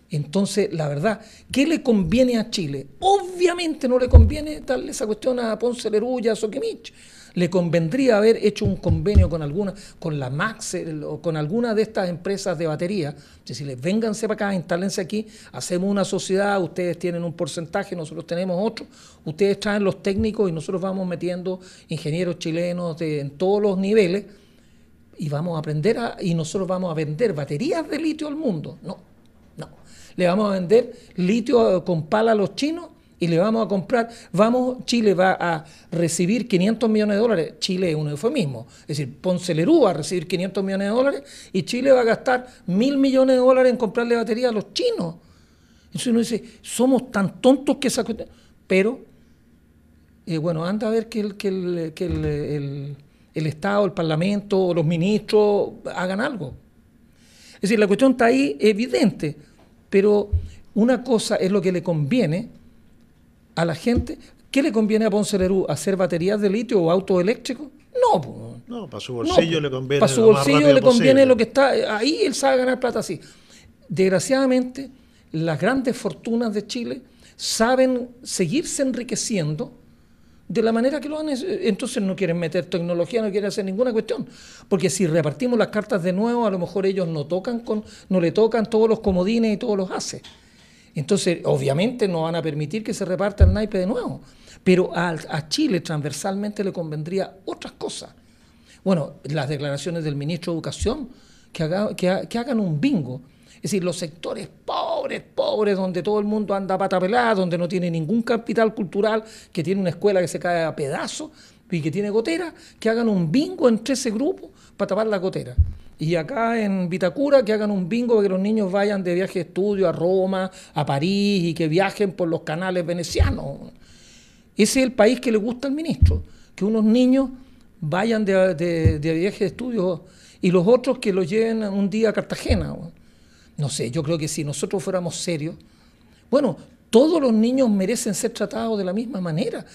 S2: Entonces, la verdad, ¿qué le conviene a Chile? Obviamente no le conviene darle esa cuestión a Ponce Lerulla, a Soquimich le convendría haber hecho un convenio con alguna, con la max eh, o con alguna de estas empresas de batería, les vénganse para acá, instálense aquí, hacemos una sociedad, ustedes tienen un porcentaje, nosotros tenemos otro, ustedes traen los técnicos y nosotros vamos metiendo ingenieros chilenos en todos los niveles y vamos a aprender a, y nosotros vamos a vender baterías de litio al mundo. No, no. Le vamos a vender litio con pala a los chinos y le vamos a comprar, vamos, Chile va a recibir 500 millones de dólares, Chile es un eufemismo, es decir, Ponce Poncelerú va a recibir 500 millones de dólares y Chile va a gastar mil millones de dólares en comprarle batería a los chinos. Entonces uno dice, somos tan tontos que esa cuestión, pero eh, bueno, anda a ver que el, que el, el Estado, el Parlamento, o los ministros hagan algo. Es decir, la cuestión está ahí evidente, pero una cosa es lo que le conviene, a la gente. ¿Qué le conviene a Ponce Lerú? ¿Hacer baterías de litio o autos eléctricos?
S1: No, para su bolsillo le conviene. lo
S2: que está. Ahí él sabe ganar plata así. Desgraciadamente, las grandes fortunas de Chile saben seguirse enriqueciendo de la manera que lo han entonces no quieren meter tecnología, no quieren hacer ninguna cuestión, porque si repartimos las cartas de nuevo, a lo mejor ellos no tocan con no le tocan todos los comodines y todos los haces. Entonces, obviamente no van a permitir que se reparta el naipe de nuevo, pero a, Chile transversalmente le convendría otras cosas. Bueno, las declaraciones del ministro de Educación, que, hagan un bingo. Es decir, los sectores pobres, pobres, donde todo el mundo anda pata pelada, donde no tiene ningún capital cultural, que tiene una escuela que se cae a pedazos y que tiene gotera, que hagan un bingo entre ese grupo para tapar la gotera. Y acá en Vitacura que hagan un bingo para que los niños vayan de viaje de estudio a Roma, a París y que viajen por los canales venecianos. Ese es el país que le gusta al ministro, que unos niños vayan de, viaje de estudio y los otros que los lleven un día a Cartagena. No sé, yo creo que si nosotros fuéramos serios, bueno, todos los niños merecen ser tratados de la misma manera.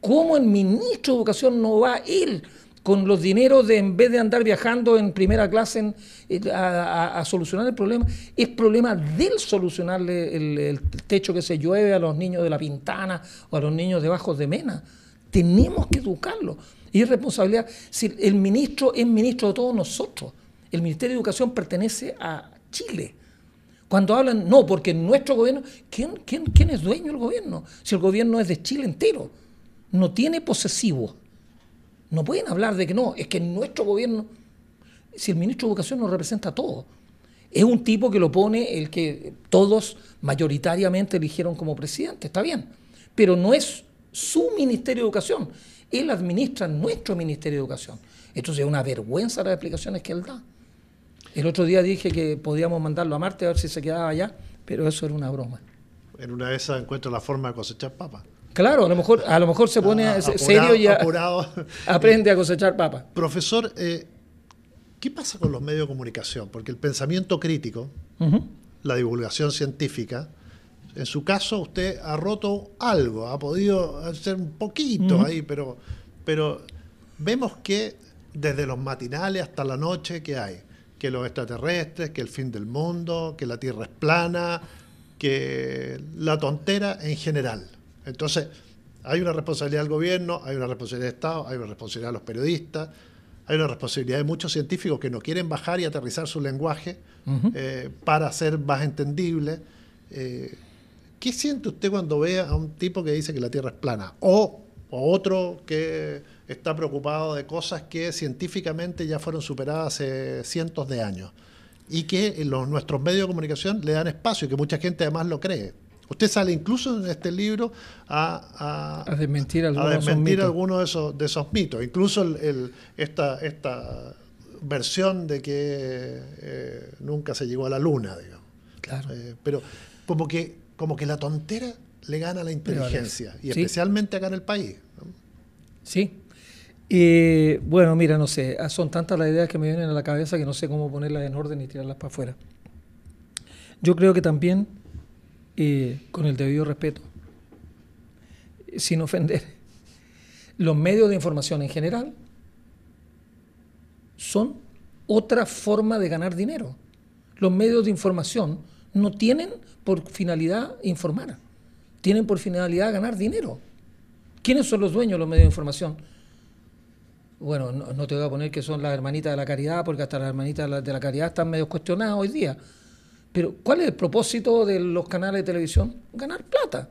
S2: ¿Cómo el ministro de Educación no va a ir con los dineros de en vez de andar viajando en primera clase eh, a, solucionar el problema, es problema del solucionarle el, techo que se llueve a los niños de la Pintana o a los niños debajo de Mena. Tenemos que educarlos. Y es responsabilidad, si el ministro es ministro de todos nosotros, el Ministerio de Educación pertenece a Chile. Cuando hablan, no, porque nuestro gobierno, ¿quién, quién, quién es dueño del gobierno? Si el gobierno es de Chile entero, no tiene posesivo. No pueden hablar de que no, es que nuestro gobierno, si el ministro de Educación nos representa a todos, es un tipo que lo pone el que todos mayoritariamente eligieron como presidente, está bien, pero no es su Ministerio de Educación, él administra nuestro Ministerio de Educación. Entonces es una vergüenza las explicaciones que él da. El otro día dije que podíamos mandarlo a Marte a ver si se quedaba allá, pero eso era una broma.
S1: En una de esas encuentro la forma de cosechar papas.
S2: Claro, a lo mejor, a lo mejor se pone ah, serio y
S1: *laughs* aprende a cosechar papas. Profesor, eh, ¿qué pasa con los medios de comunicación? Porque el pensamiento crítico, la divulgación científica, en su caso usted ha roto algo, ha podido hacer un poquito ahí, pero, pero vemos que desde los matinales hasta la noche, ¿qué hay? Que los extraterrestres, que el fin del mundo, que la Tierra es plana, que la tontera en general. Entonces, hay una responsabilidad del gobierno, hay una responsabilidad del Estado, hay una responsabilidad de los periodistas, hay una responsabilidad de muchos científicos que no quieren bajar y aterrizar su lenguaje eh, para ser más entendible. Eh, ¿Qué siente usted cuando ve a un tipo que dice que la Tierra es plana? O, otro que está preocupado de cosas que científicamente ya fueron superadas hace cientos de años y que los, nuestros medios de comunicación le dan espacio y que mucha gente además lo cree. Usted sale incluso en este libro a, desmentir, algunos, de algunos, esos, mitos. Incluso esta, esta versión de que eh, nunca se llegó a la luna, digamos. Claro. Eh, pero como que, como que la tontera le gana la inteligencia, y especialmente acá en el país.
S2: Sí. Y bueno, mira, no sé, ah, son tantas las ideas que me vienen a la cabeza que no sé cómo ponerlas en orden y tirarlas para afuera. Yo creo que también eh, con el debido respeto, sin ofender, los medios de información en general son otra forma de ganar dinero. Los medios de información no tienen por finalidad informar, tienen por finalidad ganar dinero. ¿Quiénes son los dueños de los medios de información? Bueno, no, te voy a poner que son las hermanitas de la caridad, porque hasta las hermanitas de la caridad están medio cuestionadas hoy día pero ¿cuál es el propósito de los canales de televisión? Ganar plata.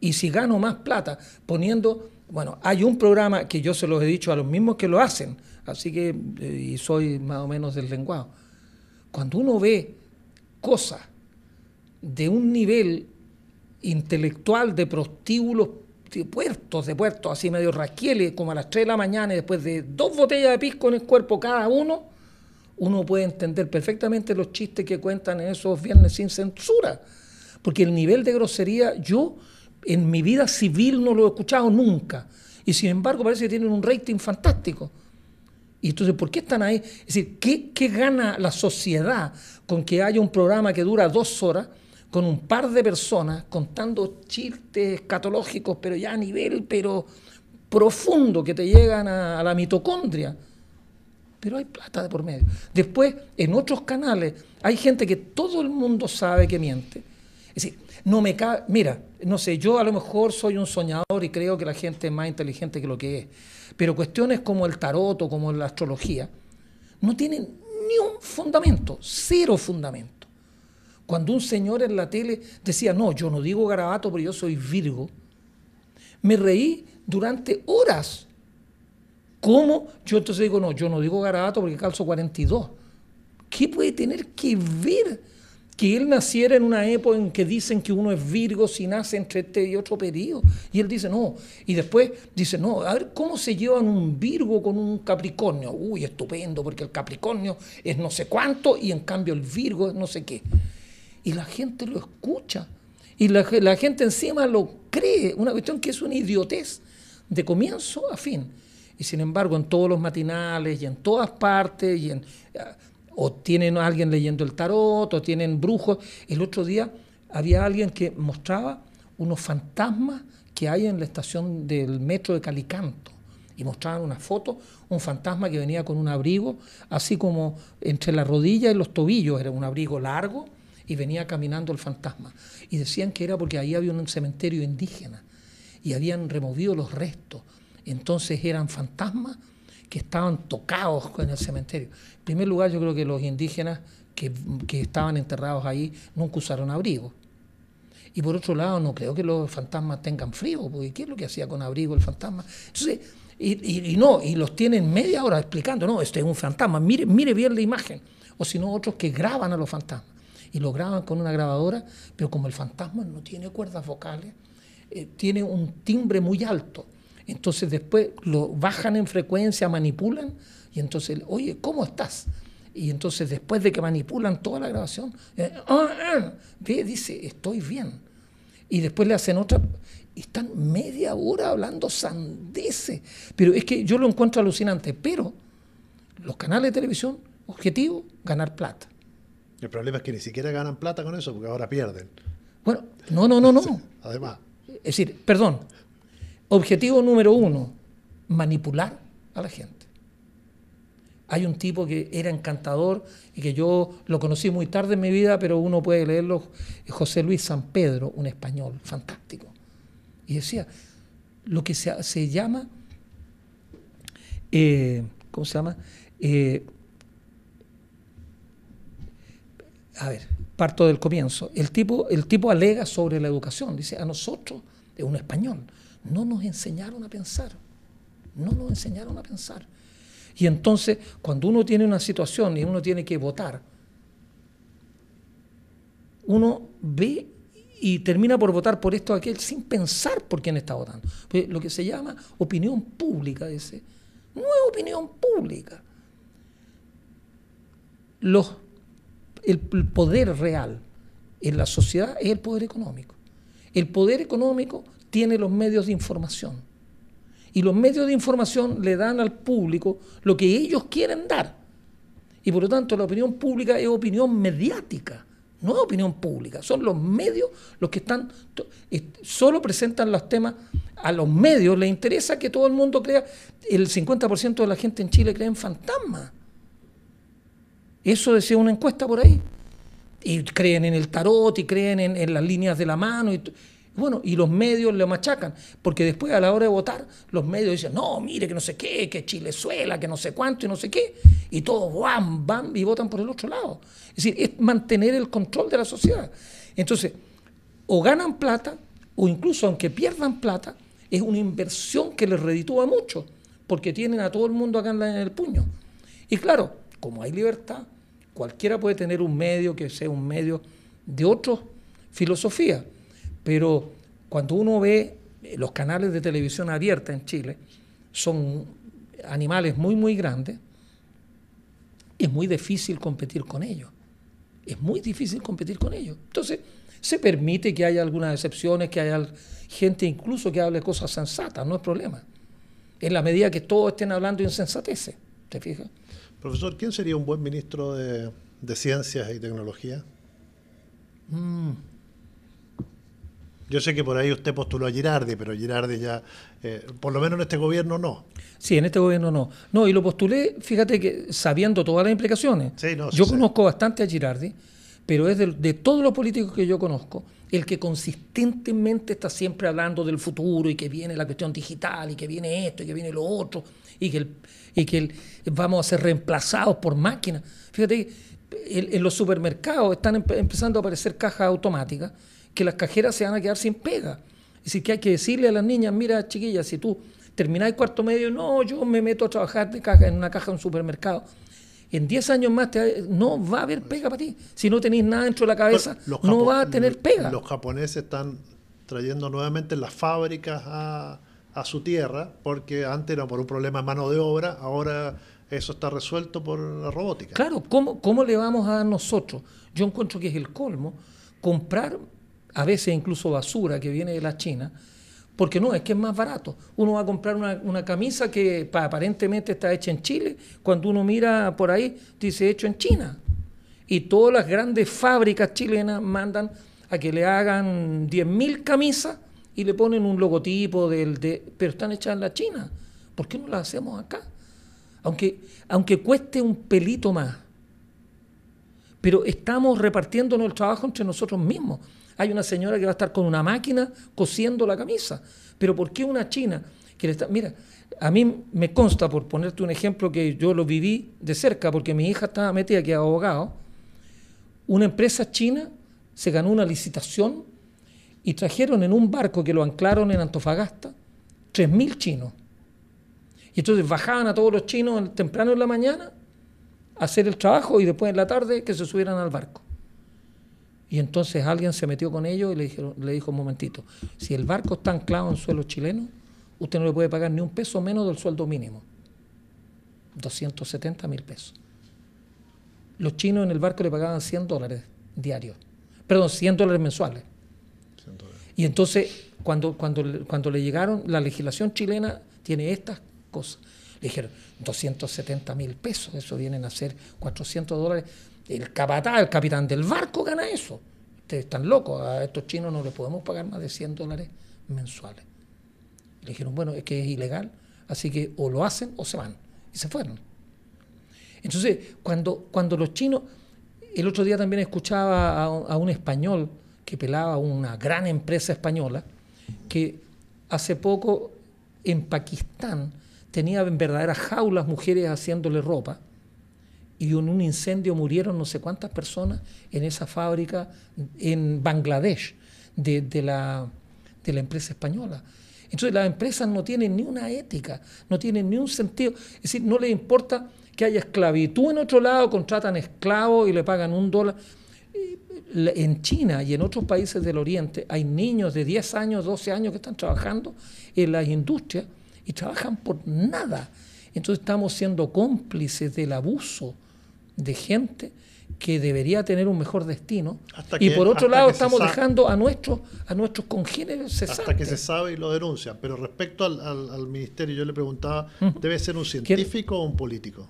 S2: Y si gano más plata poniendo, bueno, hay un programa que yo se los he dicho a los mismos que lo hacen, así que eh, y soy más o menos del lenguado. Cuando uno ve cosas de un nivel intelectual de prostíbulos de puertos, de puertos así medio raquieles, como a las 3 de la mañana y después de dos botellas de pisco en el cuerpo cada uno, uno puede entender perfectamente los chistes que cuentan en esos viernes sin censura. Porque el nivel de grosería, yo en mi vida civil no lo he escuchado nunca. Y sin embargo parece que tienen un rating fantástico. Y entonces, ¿por qué están ahí? Es decir, ¿qué, gana la sociedad con que haya un programa que dura dos horas? con un par de personas contando chistes catológicos, pero ya a nivel pero profundo, que te llegan a la mitocondria pero hay plata de por medio. Después, en otros canales, hay gente que todo el mundo sabe que miente. Es decir, no me cabe, mira, no sé, yo a lo mejor soy un soñador y creo que la gente es más inteligente que lo que es, pero cuestiones como el tarot o como la astrología no tienen ni un fundamento, cero fundamento. Cuando un señor en la tele decía, no, yo no digo garabato, pero yo soy Virgo, me reí durante horas ¿Cómo? Yo entonces digo, no, yo no digo garabato porque calzo 42. ¿Qué puede tener que ver que él naciera en una época en que dicen que uno es Virgo si nace entre este y otro periodo? Y él dice, no. Y después dice, no, a ver, ¿cómo se llevan un Virgo con un Capricornio? Uy, estupendo, porque el Capricornio es no sé cuánto y en cambio el Virgo es no sé qué. Y la gente lo escucha. Y la, la gente encima lo cree, una cuestión que es una idiotez de comienzo a fin y sin embargo en todos los matinales y en todas partes, y en, ah, o tienen a alguien leyendo el tarot, o tienen brujos. El otro día había alguien que mostraba unos fantasmas que hay en la estación del metro de Calicanto. Y mostraban una foto, un fantasma que venía con un abrigo, así como entre la rodilla y los tobillos, era un abrigo largo, y venía caminando el fantasma. Y decían que era porque ahí había un cementerio indígena y habían removido los restos. Entonces eran fantasmas que estaban tocados en el cementerio. En primer lugar, yo creo que los indígenas que, estaban enterrados ahí nunca usaron abrigo. Y por otro lado, no creo que los fantasmas tengan frío, porque ¿qué es lo que hacía con abrigo el fantasma? y, no, y los tienen media hora explicando, no, este es un fantasma, mire, mire bien la imagen. O si no, otros que graban a los fantasmas. Y lo graban con una grabadora, pero como el fantasma no tiene cuerdas vocales, eh, tiene un timbre muy alto. Entonces después lo bajan en frecuencia, manipulan y entonces, oye, ¿cómo estás? Y entonces después de que manipulan toda la grabación, eh, ah, ah, dice, estoy bien. Y después le hacen otra, y están media hora hablando sandeces. Pero es que yo lo encuentro alucinante, pero los canales de televisión, objetivo, ganar plata.
S1: El problema es que ni siquiera ganan plata con eso, porque ahora pierden.
S2: Bueno, no, no, no, no. *laughs*
S1: Además. Es decir,
S2: perdón, Objetivo número uno, manipular a la gente. Hay un tipo que era encantador y que yo lo conocí muy tarde en mi vida, pero uno puede leerlo, José Luis San Pedro, un español fantástico. Y decía, lo que se, llama, eh, ¿cómo se llama? Eh, a ver, parto del comienzo. El tipo, el tipo alega sobre la educación, dice, a nosotros, es un español, no nos enseñaron a pensar, no nos enseñaron a pensar. Y entonces, cuando uno tiene una situación y uno tiene que votar, uno ve y termina por votar por esto o aquel sin pensar por quién está votando. Pues, lo que se llama opinión pública, dice. No es opinión pública. Los, el, el poder real en la sociedad es el poder económico. El poder económico tiene los medios de información. Y los medios de información le dan al público lo que ellos quieren dar. Y por lo tanto la opinión pública es opinión mediática, no es opinión pública. Son los medios los que están, solo presentan los temas a los medios. le interesa que todo el mundo crea, el 50% de la gente en Chile cree en fantasmas. Eso decía una encuesta por ahí. Y creen en el tarot y creen en, las líneas de la mano. Y bueno, y los medios le machacan, porque después a la hora de votar, los medios dicen, no, mire que no sé qué, que chile suela que no sé cuánto y no sé qué, y todos van, van y votan por el otro lado. Es decir, es mantener el control de la sociedad. Entonces, o ganan plata, o incluso aunque pierdan plata, es una inversión que les reditúa mucho, porque tienen a todo el mundo acá en, en el puño. Y claro, como hay libertad, cualquiera puede tener un medio que sea un medio de otra filosofía pero cuando uno ve eh, los canales de televisión abierta en Chile, son animales muy, muy grandes, es muy difícil competir con ellos. Es muy difícil competir con ellos. Entonces, se permite que haya algunas excepciones, que haya gente incluso que hable cosas sensatas, no es problema. En la medida que todos estén hablando insensateces, ¿te fijas?
S1: Profesor, ¿quién sería un buen ministro de, Ciencias y Tecnología? Mm. Yo sé que por ahí usted postuló a Girardi, pero Girardi ya, eh, por lo menos en este gobierno no. Sí, en este gobierno no. No, y lo postulé, fíjate que
S2: sabiendo todas las implicaciones. yo conozco bastante a Girardi, pero es de, todos los políticos que yo conozco, el que consistentemente está siempre hablando del futuro y que viene la cuestión digital y que viene esto y que viene lo otro y que, que vamos a ser reemplazados por máquinas. Fíjate, en, en los supermercados están empezando a aparecer cajas automáticas que las cajeras se van a quedar sin pega. Es decir, que hay que decirle a las niñas, mira chiquillas, si tú terminás el cuarto medio, no, yo me meto a trabajar de caja, en una caja de un supermercado. En 10 años más no va a haber pega para ti. Si no tenéis nada dentro de la cabeza, no va a tener pega.
S1: Los japoneses están trayendo nuevamente las fábricas a, su tierra, porque antes era por un problema de mano de obra, ahora eso está resuelto por la robótica. Claro, ¿cómo, cómo le vamos a dar nosotros? Yo encuentro que es el colmo
S2: comprar a veces incluso basura que viene de la China, porque no, es que es más barato. Uno va a comprar una, camisa que aparentemente está hecha en Chile, cuando uno mira por ahí, dice hecho en China. Y todas las grandes fábricas chilenas mandan a que le hagan 10.000 camisas y le ponen un logotipo del de, pero están hechas en la China. ¿Por qué no las hacemos acá? Aunque, aunque cueste un pelito más. Pero estamos repartiéndonos el trabajo entre nosotros mismos hay una señora que va a estar con una máquina cosiendo la camisa. Pero ¿por qué una china que Mira, a mí me consta, por ponerte un ejemplo que yo lo viví de cerca, porque mi hija estaba metida que abogado, una empresa china se ganó una licitación y trajeron en un barco que lo anclaron en Antofagasta 3.000 chinos. Y entonces bajaban a todos los chinos temprano en la mañana a hacer el trabajo y después en la tarde que se subieran al barco. Y entonces alguien se metió con ellos y le, le dijo, un momentito, si el barco está anclado en suelo chileno, usted no le puede pagar ni un peso menos del sueldo mínimo. 270 mil pesos. Los chinos en el barco le pagaban 100 dólares diarios, perdón, 100 dólares mensuales. Y entonces, cuando, cuando, cuando le llegaron, la legislación chilena tiene estas cosas. Le dijeron, 270 mil pesos, eso vienen a ser 400 dólares el el capitán del barco gana eso. Ustedes están locos, a estos chinos no les podemos pagar más de 100 dólares mensuales. Le dijeron, bueno, es que es ilegal, así que o lo hacen o se van. Y se fueron. Entonces, cuando, cuando los chinos, el otro día también escuchaba a, a un español que pelaba una gran empresa española, que hace poco en Pakistán tenía en verdaderas jaulas mujeres haciéndole ropa y en un incendio murieron no sé cuántas personas en esa fábrica en Bangladesh de, de, la, la empresa española. Entonces las empresas no tienen ni una ética, no tienen ni un sentido, es decir, no les importa que haya esclavitud en otro lado, contratan esclavos y le pagan un dólar. Eh, en China y en otros países del Oriente hay niños de 10 años, 12 años que están trabajando en las industrias y trabajan por nada. Entonces estamos siendo cómplices del abuso de gente que debería tener un mejor destino. y por otro lado estamos dejando
S1: a nuestros, a nuestros congéneres Hasta que se sabe y lo denuncia Pero respecto al, ministerio, yo le preguntaba, mm. ¿debe ser un científico o un político?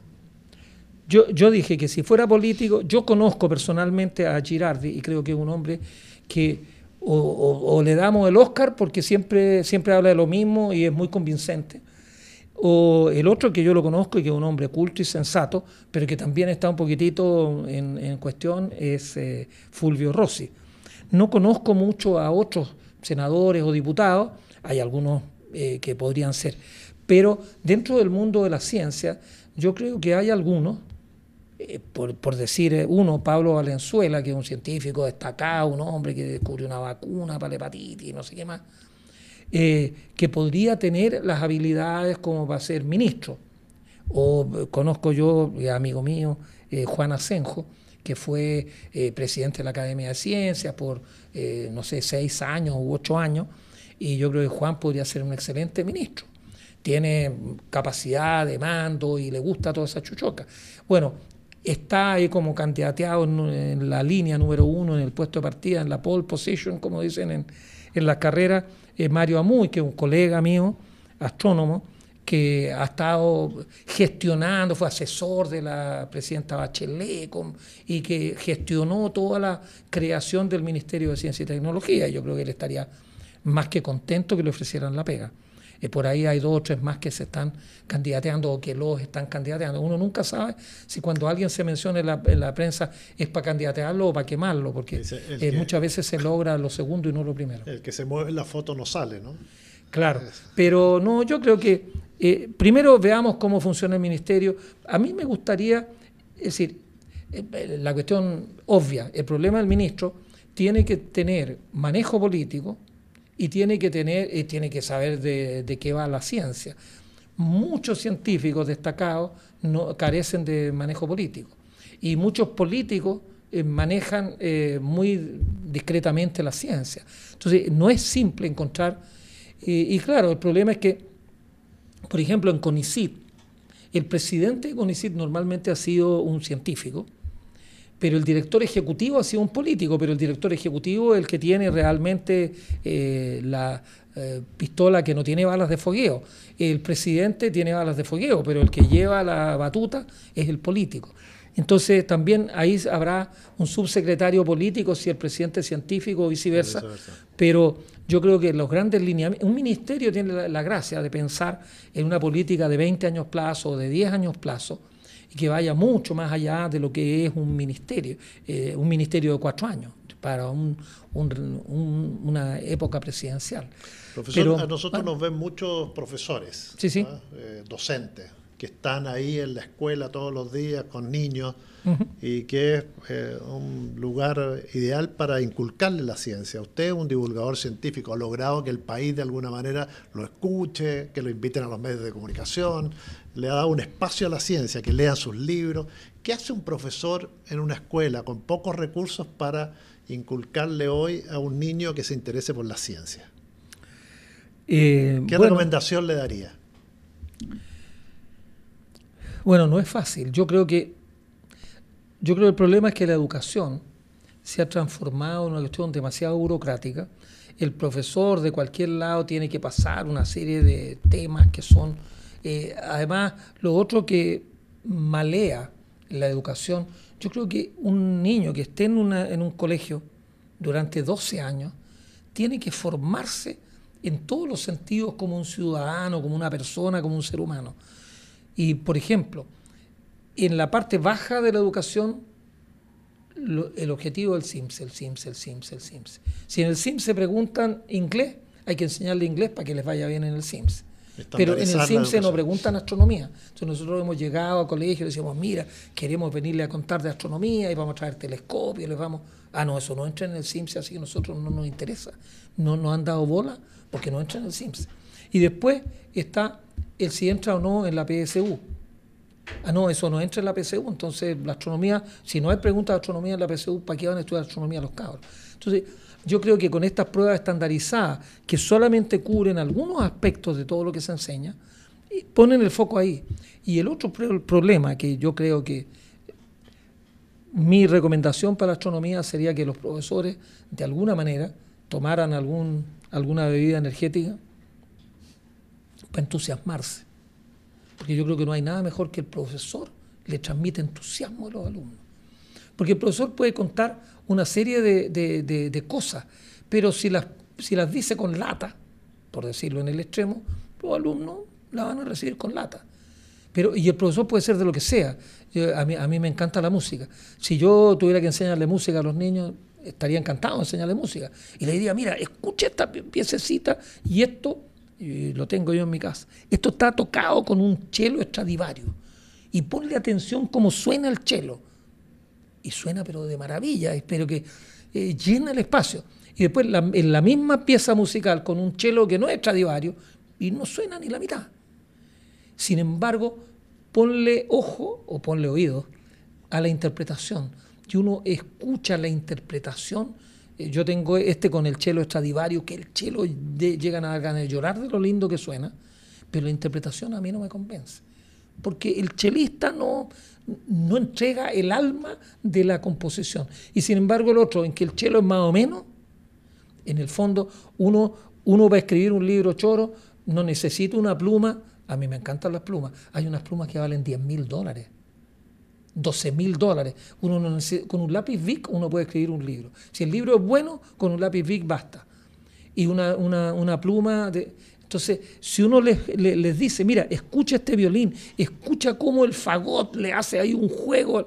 S2: Yo, yo dije que si fuera político, yo conozco personalmente a Girardi y creo que es un hombre que o, o, le damos el Oscar porque siempre, siempre habla de lo mismo y es muy convincente o el otro que yo lo conozco y que es un hombre culto y sensato, pero que también está un poquitito en, cuestión, es eh, Fulvio Rossi. No conozco mucho a otros senadores o diputados, hay algunos eh, que podrían ser, pero dentro del mundo de la ciencia, yo creo que hay algunos, eh, por, decir uno, Pablo Valenzuela, que es un científico destacado, un hombre que descubrió una vacuna para la hepatitis, no sé qué más, eh, que podría tener las habilidades como para ser ministro. O eh, conozco yo, eh, amigo mío, Juan Asenjo, que fue presidente de la Academia de Ciencias por, no sé, seis años u ocho años, y yo creo que Juan podría ser un excelente ministro tiene capacidad de mando y le gusta toda esa chuchoca. Bueno, está ahí como candidateado en, la línea número uno, en el puesto de partida, en la pole position, como dicen en, en las carreras, eh, Mario Amuy, que es un colega mío, astrónomo, que ha estado gestionando, fue asesor de la presidenta Bachelet y que gestionó toda la creación del Ministerio de Ciencia y Tecnología. Yo creo que él estaría más que contento que le ofrecieran la pega por ahí hay dos o tres más que se están candidateando o que los están candidateando. Uno nunca sabe si cuando alguien se menciona en la, prensa es para candidatearlo o para quemarlo, porque eh, muchas veces
S1: se logra lo segundo y no lo primero. El que se mueve en la foto no sale, ¿no?
S2: Claro, pero no, yo creo que eh, primero veamos cómo funciona el ministerio. A mí me gustaría, es decir, eh, la cuestión obvia, el problema del ministro tiene que tener manejo político, y tiene que, tener, eh, tiene que saber de, qué va la ciencia. Muchos científicos destacados carecen de manejo político y muchos políticos eh, manejan eh, muy discretamente la ciencia. Entonces, no es simple encontrar, y claro, el problema es que, por ejemplo, en CONICIT, el presidente de CONICIT normalmente ha sido un científico, pero el director ejecutivo ha sido un político, pero el director ejecutivo es el que tiene realmente eh, la eh, pistola que no tiene balas de fogueo. El presidente tiene balas de fogueo, pero el que lleva la batuta es el político. Entonces también ahí habrá un subsecretario político si el presidente científico o viceversa, Pero yo creo que los grandes lineamientos, un ministerio tiene la, la gracia de pensar en una política de 20 años plazo o de 10 años plazo, y que vaya mucho más allá de lo que es un ministerio, eh, un ministerio de cuatro años para una época presidencial. Profesor, a nosotros
S1: nos ven muchos profesores, eh, docentes, que están ahí en la escuela todos los días con niños y que es eh, un lugar ideal para inculcarle la ciencia. Usted es un divulgador científico, ha logrado que el país de alguna manera lo escuche, que lo inviten a los medios de comunicación, le ha dado un espacio a la ciencia, que lea sus libros. ¿Qué hace un profesor en una escuela con pocos recursos para inculcarle hoy a un niño que se interese por la ciencia? Eh, ¿Qué recomendación le daría?
S2: Bueno, no es fácil. Yo creo que yo creo que el problema es que la educación se ha transformado en una cuestión demasiado burocrática. El profesor de cualquier lado tiene que pasar una serie de temas que son... Eh, además, lo otro que malea la educación, yo creo que un niño que esté en, en un colegio durante 12 años tiene que formarse en todos los sentidos como un ciudadano, como una persona, como un ser humano. Y, por ejemplo, en la parte baja de la educación el objetivo del SIMS, el SIMS, el SIMS, el SIMS. Si en el SIMS se preguntan inglés, hay que enseñarle inglés para que les vaya bien en el SIMS. Pero en el se nos preguntan astronomía. Entonces nosotros hemos llegado a colegio y decimos, mira, queremos venirle a contar de astronomía y vamos a traer telescopios, les vamos... Ah, no, eso no entra en el sims así que a nosotros no nos interesa. No nos han dado bola porque no entra en el sims Y después está el si entra o no en la PSU. Ah, no, eso no entra en la PCU. Entonces, la astronomía, si no hay preguntas de astronomía en la PCU, ¿para qué van a estudiar astronomía los cabros? Entonces, yo creo que con estas pruebas estandarizadas, que solamente cubren algunos aspectos de todo lo que se enseña, ponen el foco ahí. Y el otro problema que yo creo que mi recomendación para la astronomía sería que los profesores, de alguna manera, tomaran algún, alguna bebida energética para entusiasmarse porque yo creo que no hay nada mejor que el profesor le transmite entusiasmo a los alumnos. Porque el profesor puede contar una serie de, cosas, pero si las, si las dice con lata, por decirlo en el extremo, los alumnos la van a recibir con lata. Pero, y el profesor puede ser de lo que sea. a, mí, me encanta la música. Si yo tuviera que enseñarle música a los niños, estaría encantado de enseñarle música. Y le diría, mira, escucha esta piececita y esto y lo tengo yo en mi casa. Esto está tocado con un chelo extradivario. Y ponle atención cómo suena el chelo. Y suena pero de maravilla, espero que eh, llene llena el espacio. Y después en la misma pieza musical con un chelo que no es extradivario y no suena ni la mitad. Sin embargo, ponle ojo o ponle oído a la interpretación. Y uno escucha la interpretación eh, yo tengo este con el chelo extradivario, que el chelo llega a dar ganas de llorar de lo lindo que suena, pero la interpretación a mí no me convence. Porque el chelista no, no entrega el alma de la composición. Y sin embargo, el otro, en que el chelo es más o menos, en el fondo, uno, uno va a escribir un libro choro, no necesita una pluma. A mí me encantan las plumas. Hay unas plumas que valen 10 mil dólares. 12 mil dólares. Uno, con un lápiz Vic uno puede escribir un libro. Si el libro es bueno, con un lápiz Vic basta. Y una, pluma de... Entonces, si uno les, dice, mira, escucha este violín, escucha cómo el fagot le hace ahí un juego.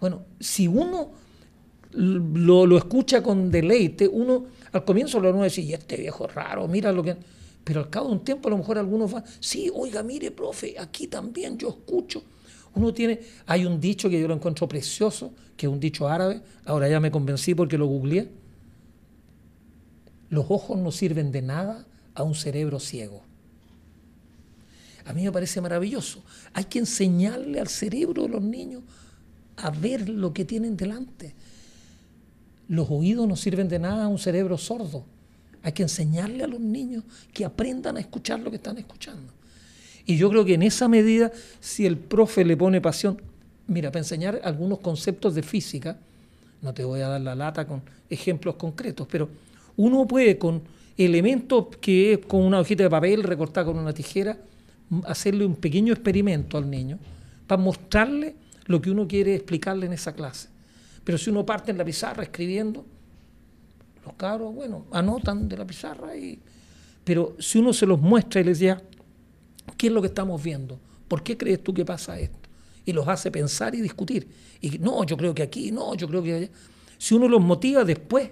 S2: Bueno, si uno lo, lo escucha con deleite, uno al comienzo lo uno dice, y este viejo raro, mira lo que... Pero al cabo de un tiempo a lo mejor algunos van, sí, oiga, mire, profe, aquí también yo escucho. Uno tiene, hay un dicho que yo lo encuentro precioso, que es un dicho árabe, ahora ya me convencí porque lo googleé. Los ojos no sirven de nada a un cerebro ciego. A mí me parece maravilloso. Hay que enseñarle al cerebro de los niños a ver lo que tienen delante. Los oídos no sirven de nada a un cerebro sordo. Hay que enseñarle a los niños que aprendan a escuchar lo que están escuchando. Y yo creo que en esa medida, si el profe le pone pasión, mira, para enseñar algunos conceptos de física, no te voy a dar la lata con ejemplos concretos, pero uno puede con elementos que es con una hojita de papel recortada con una tijera, hacerle un pequeño experimento al niño para mostrarle lo que uno quiere explicarle en esa clase. Pero si uno parte en la pizarra escribiendo, los cabros, bueno, anotan de la pizarra. Y, pero si uno se los muestra y les dice, ¿Qué es lo que estamos viendo? ¿Por qué crees tú que pasa esto? Y los hace pensar y discutir. Y no, yo creo que aquí, no, yo creo que allá. Si uno los motiva después,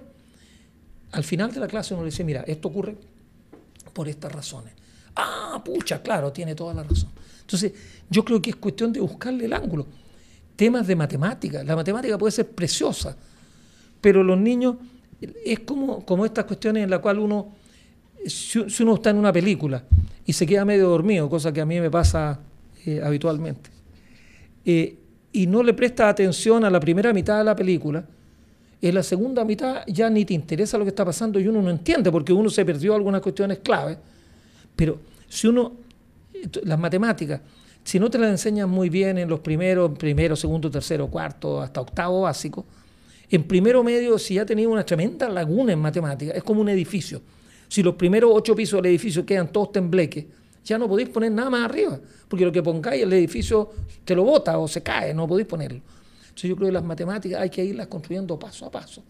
S2: al final de la clase uno le dice, mira, esto ocurre por estas razones. Ah, pucha, claro, tiene toda la razón. Entonces, yo creo que es cuestión de buscarle el ángulo. Temas de matemática. La matemática puede ser preciosa, pero los niños es como, como estas cuestiones en las cuales uno si, uno está en una película y se queda medio dormido, cosa que a mí me pasa eh, habitualmente, eh, y no le presta atención a la primera mitad de la película, en la segunda mitad ya ni te interesa lo que está pasando y uno no entiende porque uno se perdió algunas cuestiones clave. Pero si uno, las matemáticas, si no te las enseñan muy bien en los primeros, primero, segundo, tercero, cuarto, hasta octavo básico, en primero medio, si ha tenido una tremenda laguna en matemáticas, es como un edificio si los primeros ocho pisos del edificio quedan todos tembleques, ya no podéis poner nada más arriba, porque lo que pongáis el edificio te lo bota o se cae, no podéis ponerlo. Entonces yo creo que las matemáticas hay que irlas construyendo paso a paso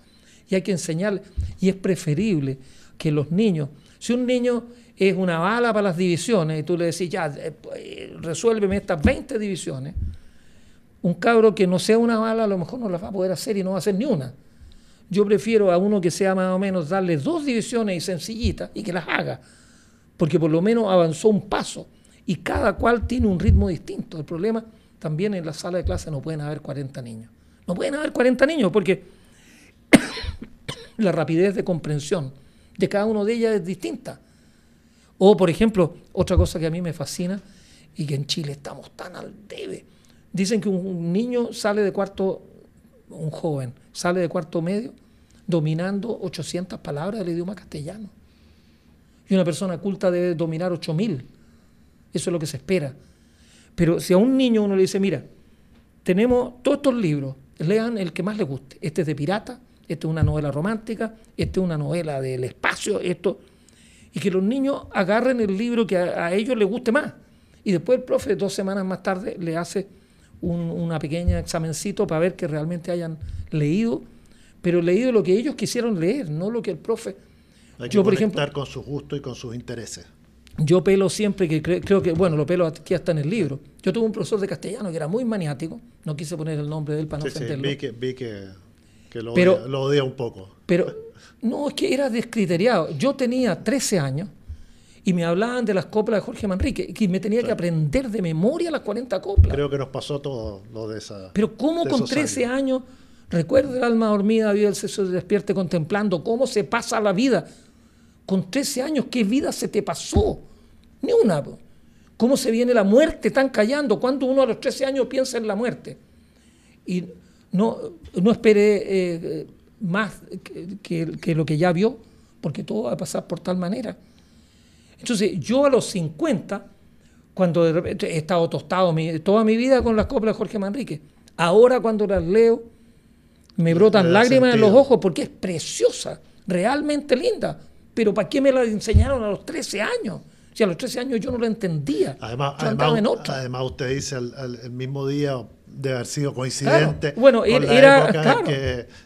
S2: y hay que enseñar, y es preferible que los niños, si un niño es una bala para las divisiones y tú le decís, ya, eh, pues, eh, resuélveme estas 20 divisiones, un cabro que no sea una bala a lo mejor no las va a poder hacer y no va a hacer ni una. Yo prefiero a uno que sea más o menos darle dos divisiones y sencillitas y que las haga, porque por lo menos avanzó un paso y cada cual tiene un ritmo distinto. El problema también en la sala de clase no pueden haber 40 niños. No pueden haber 40 niños porque *coughs* la rapidez de comprensión de cada uno de ellas es distinta. O, por ejemplo, otra cosa que a mí me fascina y que en Chile estamos tan al debe. Dicen que un, niño sale de cuarto, un joven, sale de cuarto medio dominando 800 palabras del idioma castellano. Y una persona culta debe dominar 8000. Eso es lo que se espera. Pero si a un niño uno le dice, mira, tenemos todos estos libros, lean el que más le guste. Este es de pirata, este es una novela romántica, este es una novela del espacio, esto. Y que los niños agarren el libro que a, a ellos les guste más. Y después el profe, dos semanas más tarde, le hace un una pequeña examencito para ver que realmente hayan leído, pero leído lo que ellos quisieron leer, no lo que el profe... yo, por ejemplo, con sus gustos y con sus intereses. Yo pelo siempre, que creo que, bueno, lo pelo aquí hasta en el libro. Yo tuve un profesor de castellano que era muy maniático, no quise poner el nombre de él para no sí, vi
S1: que, lo, pero, lo odia un poco.
S2: Pero no, es que era descriteriado. Yo tenía 13 años y me hablaban de las coplas de Jorge Manrique, que me tenía que aprender de memoria las 40 coplas.
S1: Creo que nos pasó todo lo de esa.
S2: Pero cómo con 13 años, recuerda el alma dormida, vive el sexo de despierte contemplando cómo se pasa la vida. Con 13 años, ¿qué vida se te pasó? Ni una. ¿Cómo se viene la muerte tan callando? ¿Cuándo uno a los 13 años piensa en la muerte? Y no, no esperé eh, más que lo que ya vio, porque todo va a pasar por tal manera. Entonces, yo a los 50, cuando de repente he estado tostado toda mi vida con las coplas de Jorge Manrique, ahora cuando las leo, me brotan lágrimas en los ojos porque es preciosa, realmente linda. Pero ¿para qué me la enseñaron a los 13 años? Si a los 13 años
S1: yo no la entendía. Además, usted dice el mismo día de haber sido coincidente. Bueno, era,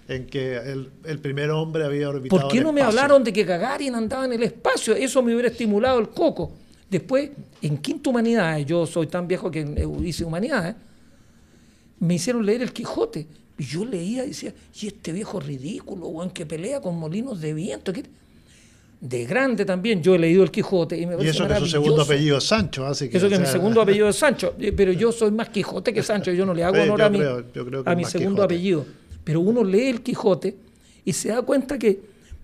S1: en que, el, primer hombre había orbitado. ¿Por qué no me hablaron
S2: de que Gagarin andaba en el espacio? Eso me hubiera estimulado el coco. Después, en Quinta Humanidad, yo soy tan viejo que hice humanidades, me hicieron leer El Quijote. Y yo leía y decía, y este viejo ridículo, en que pelea con molinos de viento. ¿qué? de grande también. Yo he leído El Quijote y me Y eso que su segundo apellido
S1: es Sancho, así que. Eso que mi segundo
S2: *laughs* apellido es Sancho, eh, pero yo soy más Quijote que Sancho, yo no le hago honor a mi,
S1: a mi segundo
S2: apellido. Pero uno lee El Quijote y se da cuenta que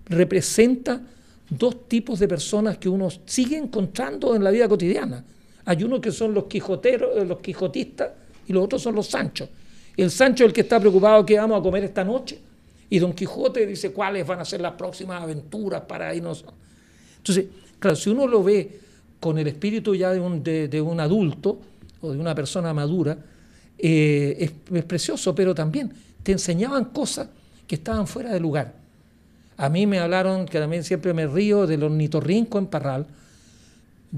S2: representa dos tipos de personas que uno sigue encontrando en la vida cotidiana. Hay uno que son los quijoteros, eh, los quijotistas, y los otros son los Sanchos. El Sancho es el que está preocupado qué vamos a comer esta noche y Don Quijote dice cuáles van a ser las próximas aventuras para irnos. Entonces, claro, si uno lo ve con el espíritu ya de un, adulto o de una persona madura, eh, es, es, precioso, pero también te enseñaban cosas que estaban fuera de lugar. A mí me hablaron, que también siempre me río, del ornitorrinco en Parral.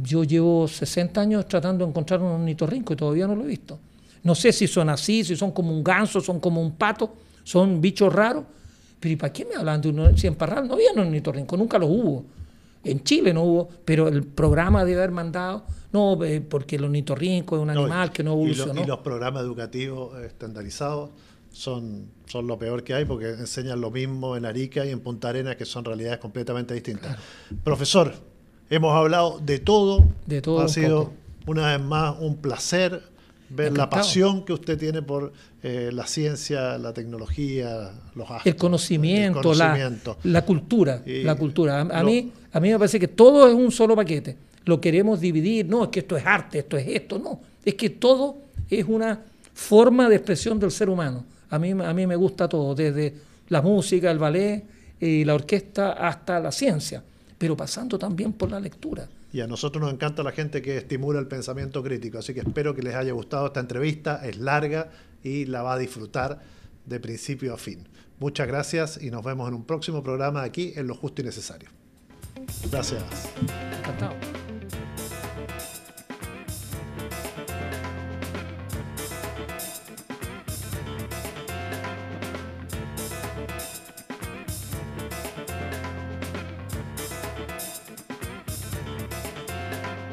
S2: Yo llevo 60 años tratando de encontrar un ornitorrinco y todavía no lo he visto. No sé si son así, si son como un ganso, son como un pato, son bichos raros, para qué me hablan de un Si Parral no había un ornitorrinco, nunca lo hubo. En Chile no hubo, pero el programa debe haber mandado, no, eh, porque el ornitorrinco es un animal que no evolucionó. Y, los
S1: programas educativos eh, estandarizados son, son lo peor que hay porque enseñan lo mismo en Arica y en Punta Arenas, que son realidades completamente distintas. Profesor, hemos hablado de todo. De todo. Ha sido una vez más un placer,
S2: la pasión
S1: que usted tiene por eh, la ciencia, la tecnología, los el conocimiento, La,
S2: cultura, la cultura. A, mí, a mí me parece que todo es un solo paquete. Lo queremos dividir, no, es que esto es arte, esto es esto, no, es que todo es una forma de expresión del ser humano. A mí, a mí me gusta todo, desde la música, el ballet y la orquesta hasta la ciencia, pero pasando también por la lectura
S1: y a nosotros nos encanta la gente que estimula el pensamiento crítico. Así que espero que les haya gustado esta entrevista, es larga y la va a disfrutar de principio a fin. Muchas gracias y nos vemos en un próximo programa aquí en Lo Justo y Necesario. Gracias.